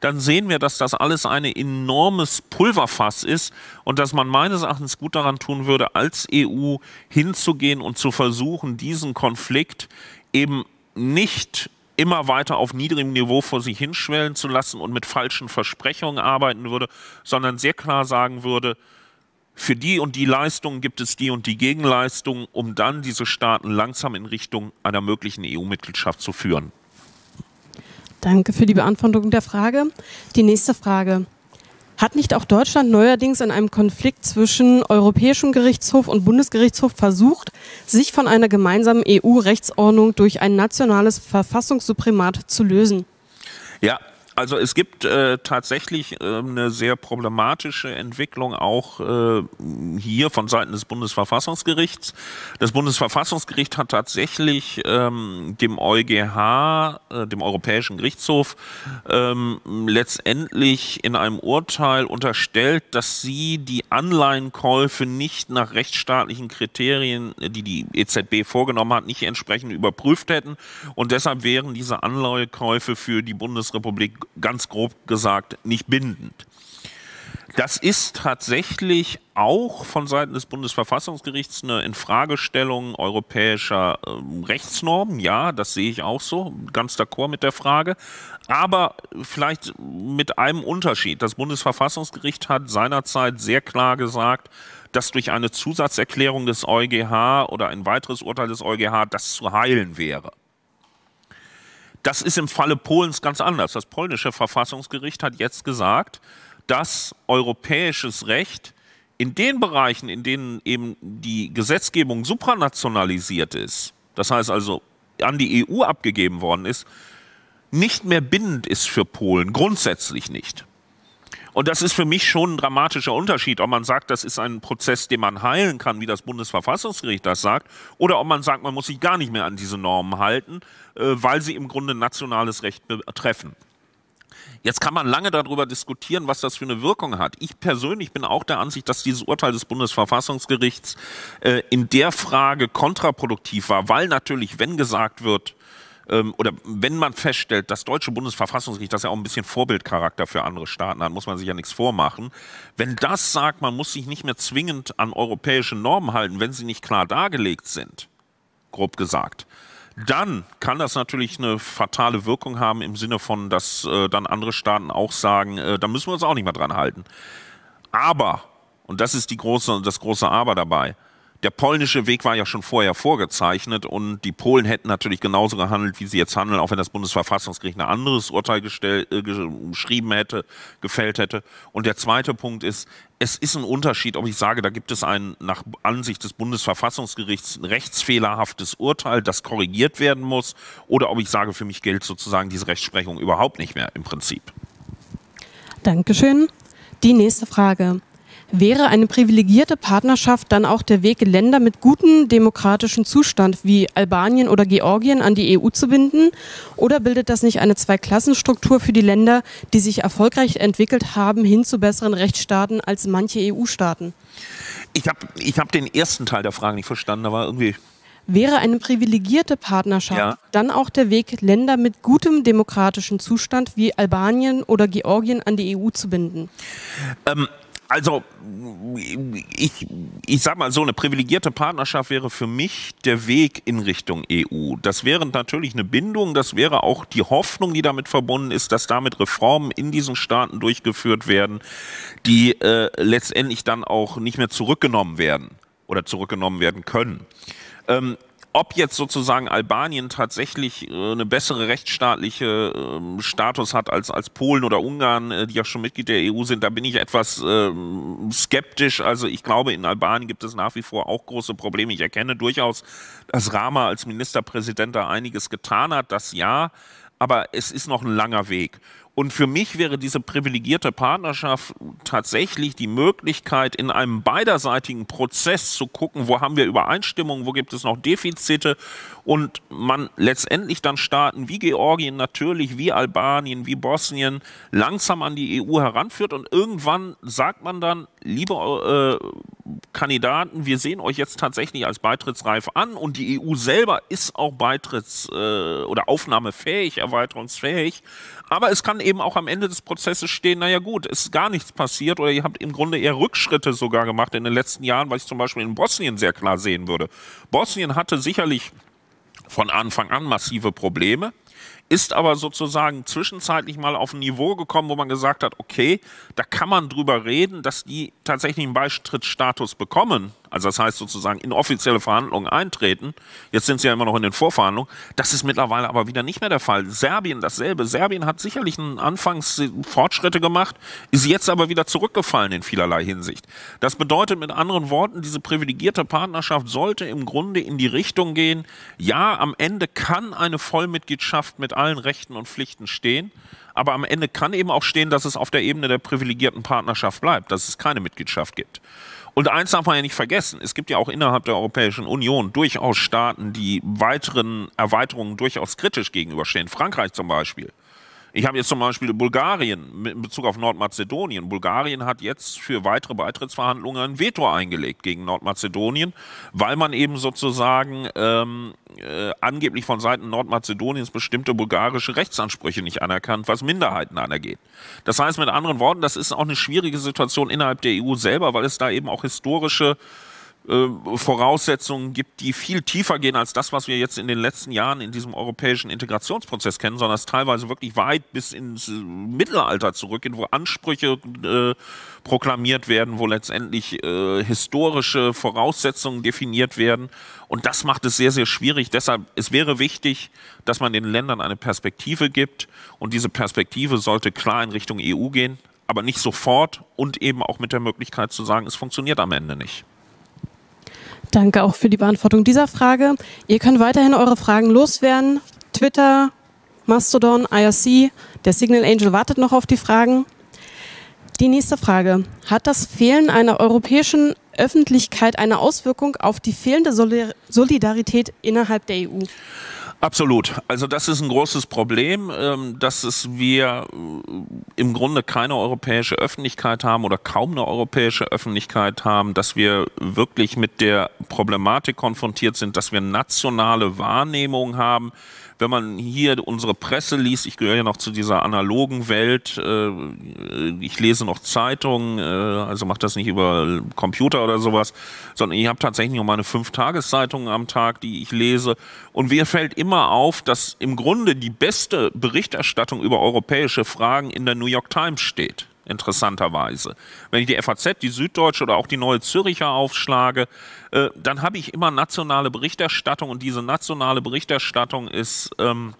dann sehen wir, dass das alles ein enormes Pulverfass ist und dass man meines Erachtens gut daran tun würde, als EU hinzugehen und zu versuchen, diesen Konflikt eben nicht immer weiter auf niedrigem Niveau vor sich hinschwellen zu lassen und mit falschen Versprechungen arbeiten würde, sondern sehr klar sagen würde, für die und die Leistungen gibt es die und die Gegenleistungen, um dann diese Staaten langsam in Richtung einer möglichen EU-Mitgliedschaft zu führen. Danke für die Beantwortung der Frage. Die nächste Frage. Hat nicht auch Deutschland neuerdings in einem Konflikt zwischen Europäischem Gerichtshof und Bundesgerichtshof versucht, sich von einer gemeinsamen EU-Rechtsordnung durch ein nationales Verfassungssupremat zu lösen? Ja, also es gibt äh, tatsächlich äh, eine sehr problematische Entwicklung auch äh, hier von Seiten des Bundesverfassungsgerichts. Das Bundesverfassungsgericht hat tatsächlich ähm, dem EuGH, äh, dem Europäischen Gerichtshof, ähm, letztendlich in einem Urteil unterstellt, dass sie die Anleihenkäufe nicht nach rechtsstaatlichen Kriterien, die die EZB vorgenommen hat, nicht entsprechend überprüft hätten. Und deshalb wären diese Anleihenkäufe für die Bundesrepublik ganz grob gesagt nicht bindend. Das ist tatsächlich auch von Seiten des Bundesverfassungsgerichts eine Infragestellung europäischer äh, Rechtsnormen. Ja, das sehe ich auch so, ganz d'accord mit der Frage. Aber vielleicht mit einem Unterschied. Das Bundesverfassungsgericht hat seinerzeit sehr klar gesagt, dass durch eine Zusatzerklärung des EuGH oder ein weiteres Urteil des EuGH das zu heilen wäre. Das ist im Falle Polens ganz anders. Das polnische Verfassungsgericht hat jetzt gesagt, dass europäisches Recht in den Bereichen, in denen eben die Gesetzgebung supranationalisiert ist, das heißt also an die EU abgegeben worden ist, nicht mehr bindend ist für Polen, grundsätzlich nicht. Und das ist für mich schon ein dramatischer Unterschied, ob man sagt, das ist ein Prozess, den man heilen kann, wie das Bundesverfassungsgericht das sagt, oder ob man sagt, man muss sich gar nicht mehr an diese Normen halten, äh, weil sie im Grunde nationales Recht betreffen. Jetzt kann man lange darüber diskutieren, was das für eine Wirkung hat. Ich persönlich bin auch der Ansicht, dass dieses Urteil des Bundesverfassungsgerichts äh, in der Frage kontraproduktiv war, weil natürlich, wenn gesagt wird, ähm, oder wenn man feststellt, das deutsche Bundesverfassungsgericht, das ja auch ein bisschen Vorbildcharakter für andere Staaten hat, muss man sich ja nichts vormachen. Wenn das sagt, man muss sich nicht mehr zwingend an europäische Normen halten, wenn sie nicht klar dargelegt sind, grob gesagt, dann kann das natürlich eine fatale Wirkung haben im Sinne von, dass äh, dann andere Staaten auch sagen, äh, da müssen wir uns auch nicht mehr dran halten. Aber, und das ist die große, das große Aber dabei, der polnische Weg war ja schon vorher vorgezeichnet und die Polen hätten natürlich genauso gehandelt, wie sie jetzt handeln, auch wenn das Bundesverfassungsgericht ein anderes Urteil gestell, äh, geschrieben hätte, gefällt hätte. Und der zweite Punkt ist, es ist ein Unterschied, ob ich sage, da gibt es ein nach Ansicht des Bundesverfassungsgerichts ein rechtsfehlerhaftes Urteil, das korrigiert werden muss, oder ob ich sage, für mich gilt sozusagen diese Rechtsprechung überhaupt nicht mehr im Prinzip. Dankeschön. Die nächste Frage. Wäre eine privilegierte Partnerschaft dann auch der Weg, Länder mit gutem demokratischen Zustand wie Albanien oder Georgien an die EU zu binden? Oder bildet das nicht eine Zweiklassenstruktur für die Länder, die sich erfolgreich entwickelt haben, hin zu besseren Rechtsstaaten als manche EU-Staaten? Ich habe ich hab den ersten Teil der Frage nicht verstanden, aber irgendwie Wäre eine privilegierte Partnerschaft ja. dann auch der Weg, Länder mit gutem demokratischen Zustand wie Albanien oder Georgien an die EU zu binden? Ähm, also ich, ich sag mal so, eine privilegierte Partnerschaft wäre für mich der Weg in Richtung EU. Das wäre natürlich eine Bindung, das wäre auch die Hoffnung, die damit verbunden ist, dass damit Reformen in diesen Staaten durchgeführt werden, die äh, letztendlich dann auch nicht mehr zurückgenommen werden oder zurückgenommen werden können. Ähm, ob jetzt sozusagen Albanien tatsächlich äh, eine bessere rechtsstaatliche äh, Status hat als, als Polen oder Ungarn, äh, die ja schon Mitglied der EU sind, da bin ich etwas ähm, skeptisch. Also ich glaube, in Albanien gibt es nach wie vor auch große Probleme. Ich erkenne durchaus, dass Rama als Ministerpräsident da einiges getan hat, das ja, aber es ist noch ein langer Weg. Und für mich wäre diese privilegierte Partnerschaft tatsächlich die Möglichkeit, in einem beiderseitigen Prozess zu gucken, wo haben wir Übereinstimmungen, wo gibt es noch Defizite und man letztendlich dann Staaten wie Georgien natürlich, wie Albanien, wie Bosnien langsam an die EU heranführt und irgendwann sagt man dann, liebe äh, Kandidaten, wir sehen euch jetzt tatsächlich als beitrittsreif an und die EU selber ist auch beitritts- äh, oder aufnahmefähig, erweiterungsfähig. Aber es kann eben auch am Ende des Prozesses stehen, naja gut, es ist gar nichts passiert oder ihr habt im Grunde eher Rückschritte sogar gemacht in den letzten Jahren, was ich zum Beispiel in Bosnien sehr klar sehen würde. Bosnien hatte sicherlich von Anfang an massive Probleme, ist aber sozusagen zwischenzeitlich mal auf ein Niveau gekommen, wo man gesagt hat, okay, da kann man drüber reden, dass die tatsächlich einen Beitrittsstatus bekommen also das heißt sozusagen in offizielle Verhandlungen eintreten, jetzt sind sie ja immer noch in den Vorverhandlungen, das ist mittlerweile aber wieder nicht mehr der Fall. Serbien dasselbe. Serbien hat sicherlich anfangs Fortschritte gemacht, ist jetzt aber wieder zurückgefallen in vielerlei Hinsicht. Das bedeutet mit anderen Worten, diese privilegierte Partnerschaft sollte im Grunde in die Richtung gehen, ja, am Ende kann eine Vollmitgliedschaft mit allen Rechten und Pflichten stehen, aber am Ende kann eben auch stehen, dass es auf der Ebene der privilegierten Partnerschaft bleibt, dass es keine Mitgliedschaft gibt. Und eins darf man ja nicht vergessen, es gibt ja auch innerhalb der Europäischen Union durchaus Staaten, die weiteren Erweiterungen durchaus kritisch gegenüberstehen. Frankreich zum Beispiel. Ich habe jetzt zum Beispiel Bulgarien in Bezug auf Nordmazedonien. Bulgarien hat jetzt für weitere Beitrittsverhandlungen ein Veto eingelegt gegen Nordmazedonien, weil man eben sozusagen ähm, äh, angeblich von Seiten Nordmazedoniens bestimmte bulgarische Rechtsansprüche nicht anerkannt, was Minderheiten angeht. Das heißt mit anderen Worten, das ist auch eine schwierige Situation innerhalb der EU selber, weil es da eben auch historische äh, Voraussetzungen gibt, die viel tiefer gehen als das, was wir jetzt in den letzten Jahren in diesem europäischen Integrationsprozess kennen, sondern es teilweise wirklich weit bis ins äh, Mittelalter zurückgeht, wo Ansprüche äh, proklamiert werden, wo letztendlich äh, historische Voraussetzungen definiert werden. Und das macht es sehr, sehr schwierig. Deshalb, es wäre wichtig, dass man den Ländern eine Perspektive gibt. Und diese Perspektive sollte klar in Richtung EU gehen, aber nicht sofort und eben auch mit der Möglichkeit zu sagen, es funktioniert am Ende nicht. Danke auch für die Beantwortung dieser Frage. Ihr könnt weiterhin eure Fragen loswerden. Twitter, Mastodon, IRC. Der Signal Angel wartet noch auf die Fragen. Die nächste Frage. Hat das Fehlen einer europäischen Öffentlichkeit eine Auswirkung auf die fehlende Solidarität innerhalb der EU? Absolut. Also das ist ein großes Problem, ähm, dass es wir äh, im Grunde keine europäische Öffentlichkeit haben oder kaum eine europäische Öffentlichkeit haben, dass wir wirklich mit der Problematik konfrontiert sind, dass wir nationale Wahrnehmungen haben, wenn man hier unsere Presse liest, ich gehöre ja noch zu dieser analogen Welt, äh, ich lese noch Zeitungen, äh, also mache das nicht über Computer oder sowas, sondern ich habe tatsächlich noch meine fünf Tageszeitungen am Tag, die ich lese. Und mir fällt immer auf, dass im Grunde die beste Berichterstattung über europäische Fragen in der New York Times steht interessanterweise. Wenn ich die FAZ, die Süddeutsche oder auch die Neue Züricher aufschlage, äh, dann habe ich immer nationale Berichterstattung und diese nationale Berichterstattung ist ähm,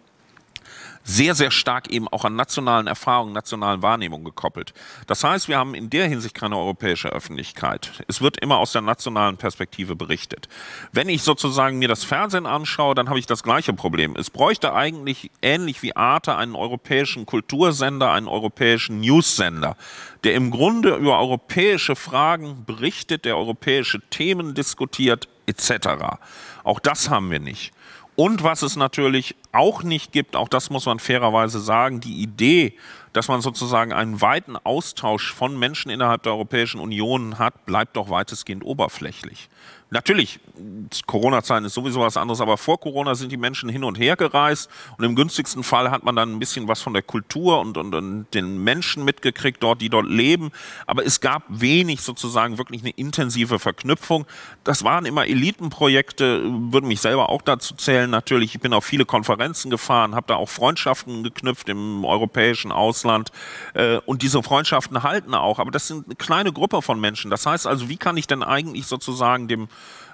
sehr, sehr stark eben auch an nationalen Erfahrungen, nationalen Wahrnehmungen gekoppelt. Das heißt, wir haben in der Hinsicht keine europäische Öffentlichkeit. Es wird immer aus der nationalen Perspektive berichtet. Wenn ich sozusagen mir das Fernsehen anschaue, dann habe ich das gleiche Problem. Es bräuchte eigentlich ähnlich wie Arte einen europäischen Kultursender, einen europäischen Newssender, der im Grunde über europäische Fragen berichtet, der europäische Themen diskutiert, etc. Auch das haben wir nicht. Und was es natürlich auch nicht gibt, auch das muss man fairerweise sagen, die Idee, dass man sozusagen einen weiten Austausch von Menschen innerhalb der Europäischen Union hat, bleibt doch weitestgehend oberflächlich natürlich, Corona-Zeiten ist sowieso was anderes, aber vor Corona sind die Menschen hin und her gereist und im günstigsten Fall hat man dann ein bisschen was von der Kultur und, und, und den Menschen mitgekriegt, dort, die dort leben. Aber es gab wenig sozusagen wirklich eine intensive Verknüpfung. Das waren immer Elitenprojekte, würde mich selber auch dazu zählen. Natürlich, ich bin auf viele Konferenzen gefahren, habe da auch Freundschaften geknüpft im europäischen Ausland. Äh, und diese Freundschaften halten auch, aber das sind eine kleine Gruppe von Menschen. Das heißt also, wie kann ich denn eigentlich sozusagen dem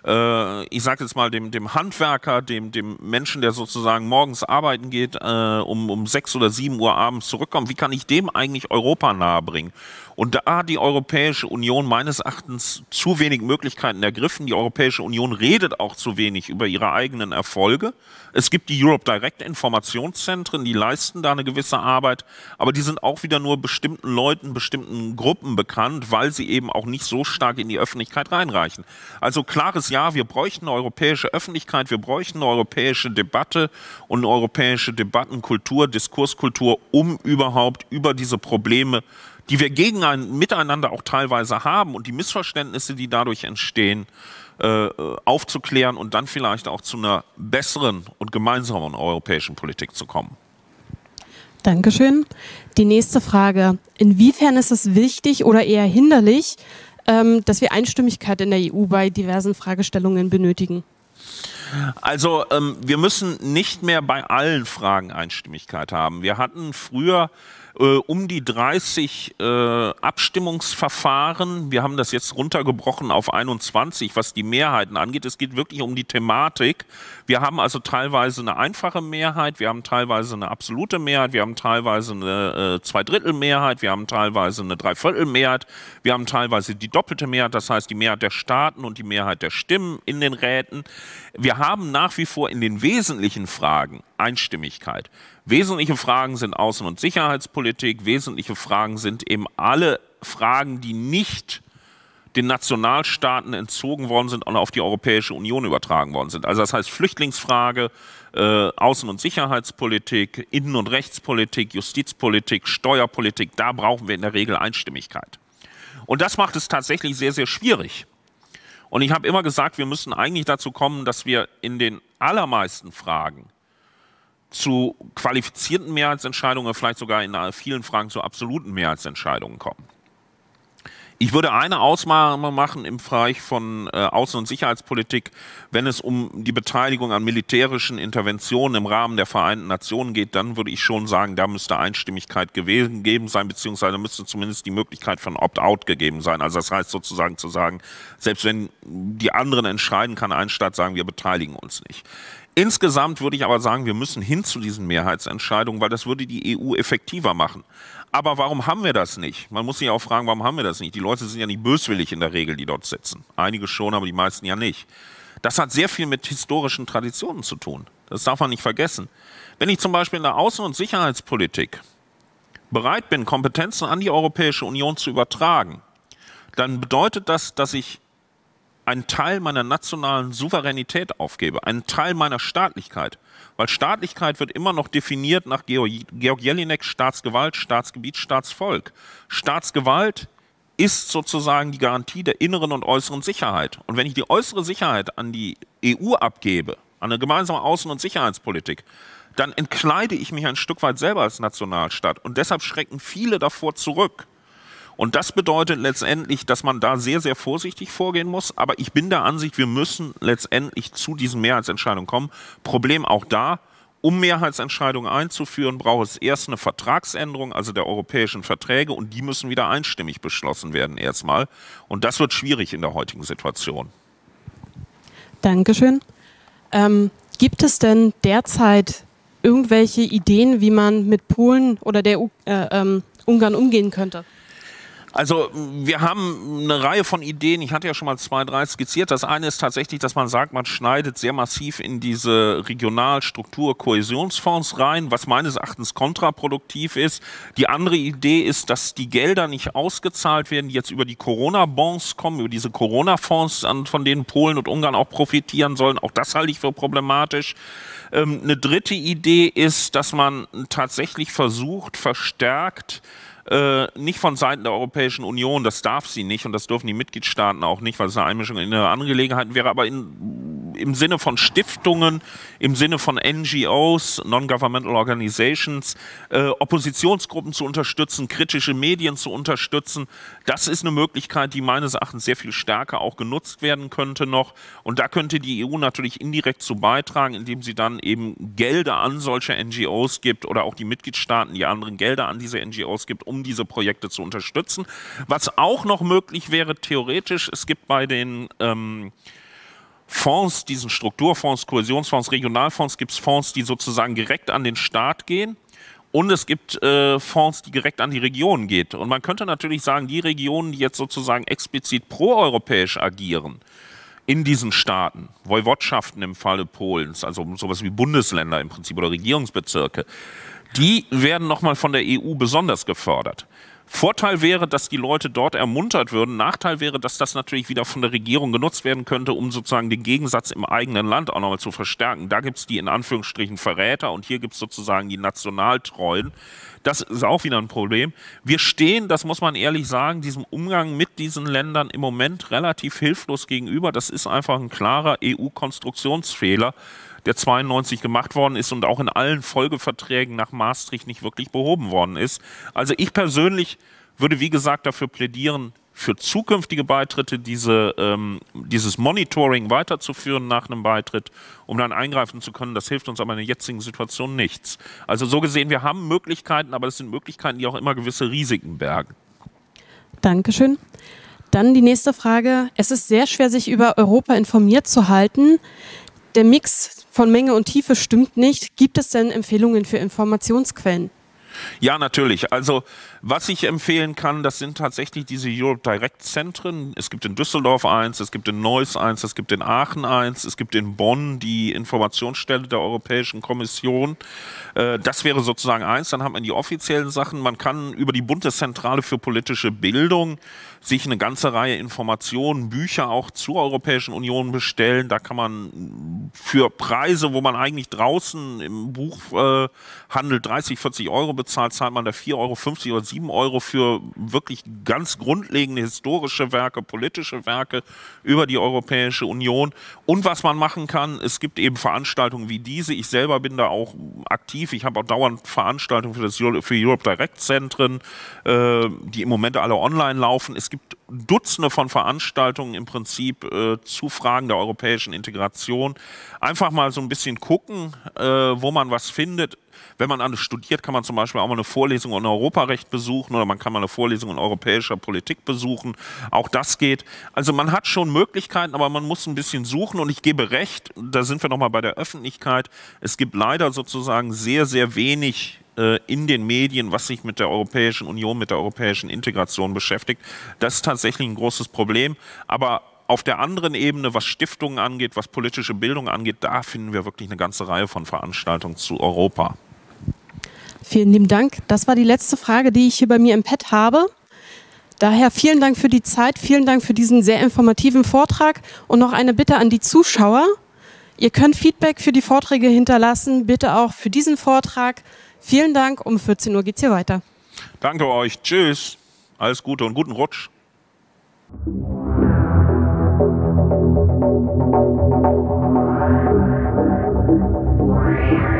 äh, ich sage jetzt mal, dem, dem Handwerker, dem, dem Menschen, der sozusagen morgens arbeiten geht, äh, um, um sechs oder sieben Uhr abends zurückkommt, wie kann ich dem eigentlich Europa nahebringen? Und da hat die Europäische Union meines Erachtens zu wenig Möglichkeiten ergriffen, die Europäische Union redet auch zu wenig über ihre eigenen Erfolge. Es gibt die Europe Direct Informationszentren, die leisten da eine gewisse Arbeit, aber die sind auch wieder nur bestimmten Leuten, bestimmten Gruppen bekannt, weil sie eben auch nicht so stark in die Öffentlichkeit reinreichen. Also klares Ja, wir bräuchten eine europäische Öffentlichkeit, wir bräuchten eine europäische Debatte und eine europäische Debattenkultur, Diskurskultur, um überhaupt über diese Probleme zu die wir gegen ein, miteinander auch teilweise haben und die Missverständnisse, die dadurch entstehen, äh, äh, aufzuklären und dann vielleicht auch zu einer besseren und gemeinsamen europäischen Politik zu kommen. Dankeschön. Die nächste Frage. Inwiefern ist es wichtig oder eher hinderlich, ähm, dass wir Einstimmigkeit in der EU bei diversen Fragestellungen benötigen? Also ähm, wir müssen nicht mehr bei allen Fragen Einstimmigkeit haben. Wir hatten früher äh, um die 30 äh, Abstimmungsverfahren. Wir haben das jetzt runtergebrochen auf 21, was die Mehrheiten angeht. Es geht wirklich um die Thematik. Wir haben also teilweise eine einfache Mehrheit, wir haben teilweise eine absolute Mehrheit, wir haben teilweise eine äh, Zweidrittelmehrheit, wir haben teilweise eine Dreiviertelmehrheit, wir haben teilweise die doppelte Mehrheit, das heißt die Mehrheit der Staaten und die Mehrheit der Stimmen in den Räten. Wir haben nach wie vor in den wesentlichen Fragen Einstimmigkeit. Wesentliche Fragen sind Außen- und Sicherheitspolitik. Außenpolitik wesentliche Fragen sind eben alle Fragen, die nicht den Nationalstaaten entzogen worden sind und auf die Europäische Union übertragen worden sind. Also das heißt Flüchtlingsfrage, äh, Außen- und Sicherheitspolitik, Innen- und Rechtspolitik, Justizpolitik, Steuerpolitik, da brauchen wir in der Regel Einstimmigkeit. Und das macht es tatsächlich sehr, sehr schwierig. Und ich habe immer gesagt, wir müssen eigentlich dazu kommen, dass wir in den allermeisten Fragen zu qualifizierten Mehrheitsentscheidungen, vielleicht sogar in vielen Fragen zu absoluten Mehrheitsentscheidungen kommen. Ich würde eine Ausnahme machen im Bereich von äh, Außen- und Sicherheitspolitik, wenn es um die Beteiligung an militärischen Interventionen im Rahmen der Vereinten Nationen geht, dann würde ich schon sagen, da müsste Einstimmigkeit gegeben sein, beziehungsweise müsste zumindest die Möglichkeit von Opt-out gegeben sein. Also das heißt sozusagen zu sagen, selbst wenn die anderen entscheiden, kann ein Staat sagen, wir beteiligen uns nicht. Insgesamt würde ich aber sagen, wir müssen hin zu diesen Mehrheitsentscheidungen, weil das würde die EU effektiver machen. Aber warum haben wir das nicht? Man muss sich auch fragen, warum haben wir das nicht? Die Leute sind ja nicht böswillig in der Regel, die dort sitzen. Einige schon, aber die meisten ja nicht. Das hat sehr viel mit historischen Traditionen zu tun. Das darf man nicht vergessen. Wenn ich zum Beispiel in der Außen- und Sicherheitspolitik bereit bin, Kompetenzen an die Europäische Union zu übertragen, dann bedeutet das, dass ich einen Teil meiner nationalen Souveränität aufgebe, einen Teil meiner Staatlichkeit. Weil Staatlichkeit wird immer noch definiert nach Georg, Georg Jelinek Staatsgewalt, Staatsgebiet, Staatsvolk. Staatsgewalt ist sozusagen die Garantie der inneren und äußeren Sicherheit. Und wenn ich die äußere Sicherheit an die EU abgebe, an eine gemeinsame Außen- und Sicherheitspolitik, dann entkleide ich mich ein Stück weit selber als Nationalstaat. Und deshalb schrecken viele davor zurück. Und das bedeutet letztendlich, dass man da sehr, sehr vorsichtig vorgehen muss. Aber ich bin der Ansicht, wir müssen letztendlich zu diesen Mehrheitsentscheidungen kommen. Problem auch da, um Mehrheitsentscheidungen einzuführen, braucht es erst eine Vertragsänderung, also der europäischen Verträge, und die müssen wieder einstimmig beschlossen werden erstmal. Und das wird schwierig in der heutigen Situation. Dankeschön. Ähm, gibt es denn derzeit irgendwelche Ideen, wie man mit Polen oder der äh, ähm, Ungarn umgehen könnte? Also wir haben eine Reihe von Ideen, ich hatte ja schon mal zwei, drei skizziert. Das eine ist tatsächlich, dass man sagt, man schneidet sehr massiv in diese Regionalstruktur-Kohäsionsfonds rein, was meines Erachtens kontraproduktiv ist. Die andere Idee ist, dass die Gelder nicht ausgezahlt werden, die jetzt über die Corona-Bonds kommen, über diese Corona-Fonds, von denen Polen und Ungarn auch profitieren sollen. Auch das halte ich für problematisch. Ähm, eine dritte Idee ist, dass man tatsächlich versucht, verstärkt, äh, nicht von Seiten der Europäischen Union, das darf sie nicht und das dürfen die Mitgliedstaaten auch nicht, weil es eine Einmischung in ihre Angelegenheiten wäre, aber in im Sinne von Stiftungen, im Sinne von NGOs, Non-Governmental Organizations, äh, Oppositionsgruppen zu unterstützen, kritische Medien zu unterstützen. Das ist eine Möglichkeit, die meines Erachtens sehr viel stärker auch genutzt werden könnte noch. Und da könnte die EU natürlich indirekt zu beitragen, indem sie dann eben Gelder an solche NGOs gibt oder auch die Mitgliedstaaten die anderen Gelder an diese NGOs gibt, um diese Projekte zu unterstützen. Was auch noch möglich wäre, theoretisch, es gibt bei den ähm, Fonds, diesen Strukturfonds, Kohäsionsfonds, Regionalfonds, gibt es Fonds, die sozusagen direkt an den Staat gehen. Und es gibt äh, Fonds, die direkt an die Regionen geht. Und man könnte natürlich sagen, die Regionen, die jetzt sozusagen explizit proeuropäisch agieren, in diesen Staaten, Woiwodschaften im Falle Polens, also sowas wie Bundesländer im Prinzip oder Regierungsbezirke, die werden nochmal von der EU besonders gefördert. Vorteil wäre, dass die Leute dort ermuntert würden. Nachteil wäre, dass das natürlich wieder von der Regierung genutzt werden könnte, um sozusagen den Gegensatz im eigenen Land auch nochmal zu verstärken. Da gibt es die in Anführungsstrichen Verräter und hier gibt es sozusagen die Nationaltreuen. Das ist auch wieder ein Problem. Wir stehen, das muss man ehrlich sagen, diesem Umgang mit diesen Ländern im Moment relativ hilflos gegenüber. Das ist einfach ein klarer EU-Konstruktionsfehler der 92 gemacht worden ist und auch in allen Folgeverträgen nach Maastricht nicht wirklich behoben worden ist. Also ich persönlich würde, wie gesagt, dafür plädieren, für zukünftige Beitritte diese, ähm, dieses Monitoring weiterzuführen nach einem Beitritt, um dann eingreifen zu können. Das hilft uns aber in der jetzigen Situation nichts. Also so gesehen, wir haben Möglichkeiten, aber das sind Möglichkeiten, die auch immer gewisse Risiken bergen. Dankeschön. Dann die nächste Frage. Es ist sehr schwer, sich über Europa informiert zu halten der Mix von Menge und Tiefe stimmt nicht. Gibt es denn Empfehlungen für Informationsquellen? Ja, natürlich. Also was ich empfehlen kann, das sind tatsächlich diese Europe Direct Zentren. Es gibt in Düsseldorf eins, es gibt in Neuss eins, es gibt in Aachen eins, es gibt in Bonn die Informationsstelle der Europäischen Kommission. Äh, das wäre sozusagen eins. Dann hat man die offiziellen Sachen. Man kann über die Bundeszentrale für politische Bildung sich eine ganze Reihe Informationen, Bücher auch zur Europäischen Union bestellen. Da kann man für Preise, wo man eigentlich draußen im Buchhandel äh, 30, 40 Euro bezahlt, zahlt man da 4,50 Euro 50 oder 7 Euro für wirklich ganz grundlegende historische Werke, politische Werke über die Europäische Union. Und was man machen kann, es gibt eben Veranstaltungen wie diese. Ich selber bin da auch aktiv. Ich habe auch dauernd Veranstaltungen für, das für Europe Direct Zentren, äh, die im Moment alle online laufen. Es es gibt Dutzende von Veranstaltungen im Prinzip äh, zu Fragen der europäischen Integration. Einfach mal so ein bisschen gucken, äh, wo man was findet. Wenn man alles studiert, kann man zum Beispiel auch mal eine Vorlesung in Europarecht besuchen oder man kann mal eine Vorlesung in europäischer Politik besuchen. Auch das geht. Also man hat schon Möglichkeiten, aber man muss ein bisschen suchen und ich gebe recht, da sind wir nochmal bei der Öffentlichkeit. Es gibt leider sozusagen sehr, sehr wenig äh, in den Medien, was sich mit der Europäischen Union, mit der europäischen Integration beschäftigt. Das ist tatsächlich ein großes Problem. Aber auf der anderen Ebene, was Stiftungen angeht, was politische Bildung angeht, da finden wir wirklich eine ganze Reihe von Veranstaltungen zu Europa. Vielen lieben Dank. Das war die letzte Frage, die ich hier bei mir im Pad habe. Daher vielen Dank für die Zeit, vielen Dank für diesen sehr informativen Vortrag und noch eine Bitte an die Zuschauer. Ihr könnt Feedback für die Vorträge hinterlassen, bitte auch für diesen Vortrag. Vielen Dank. Um 14 Uhr geht's hier weiter. Danke euch. Tschüss. Alles Gute und guten Rutsch. Thank you.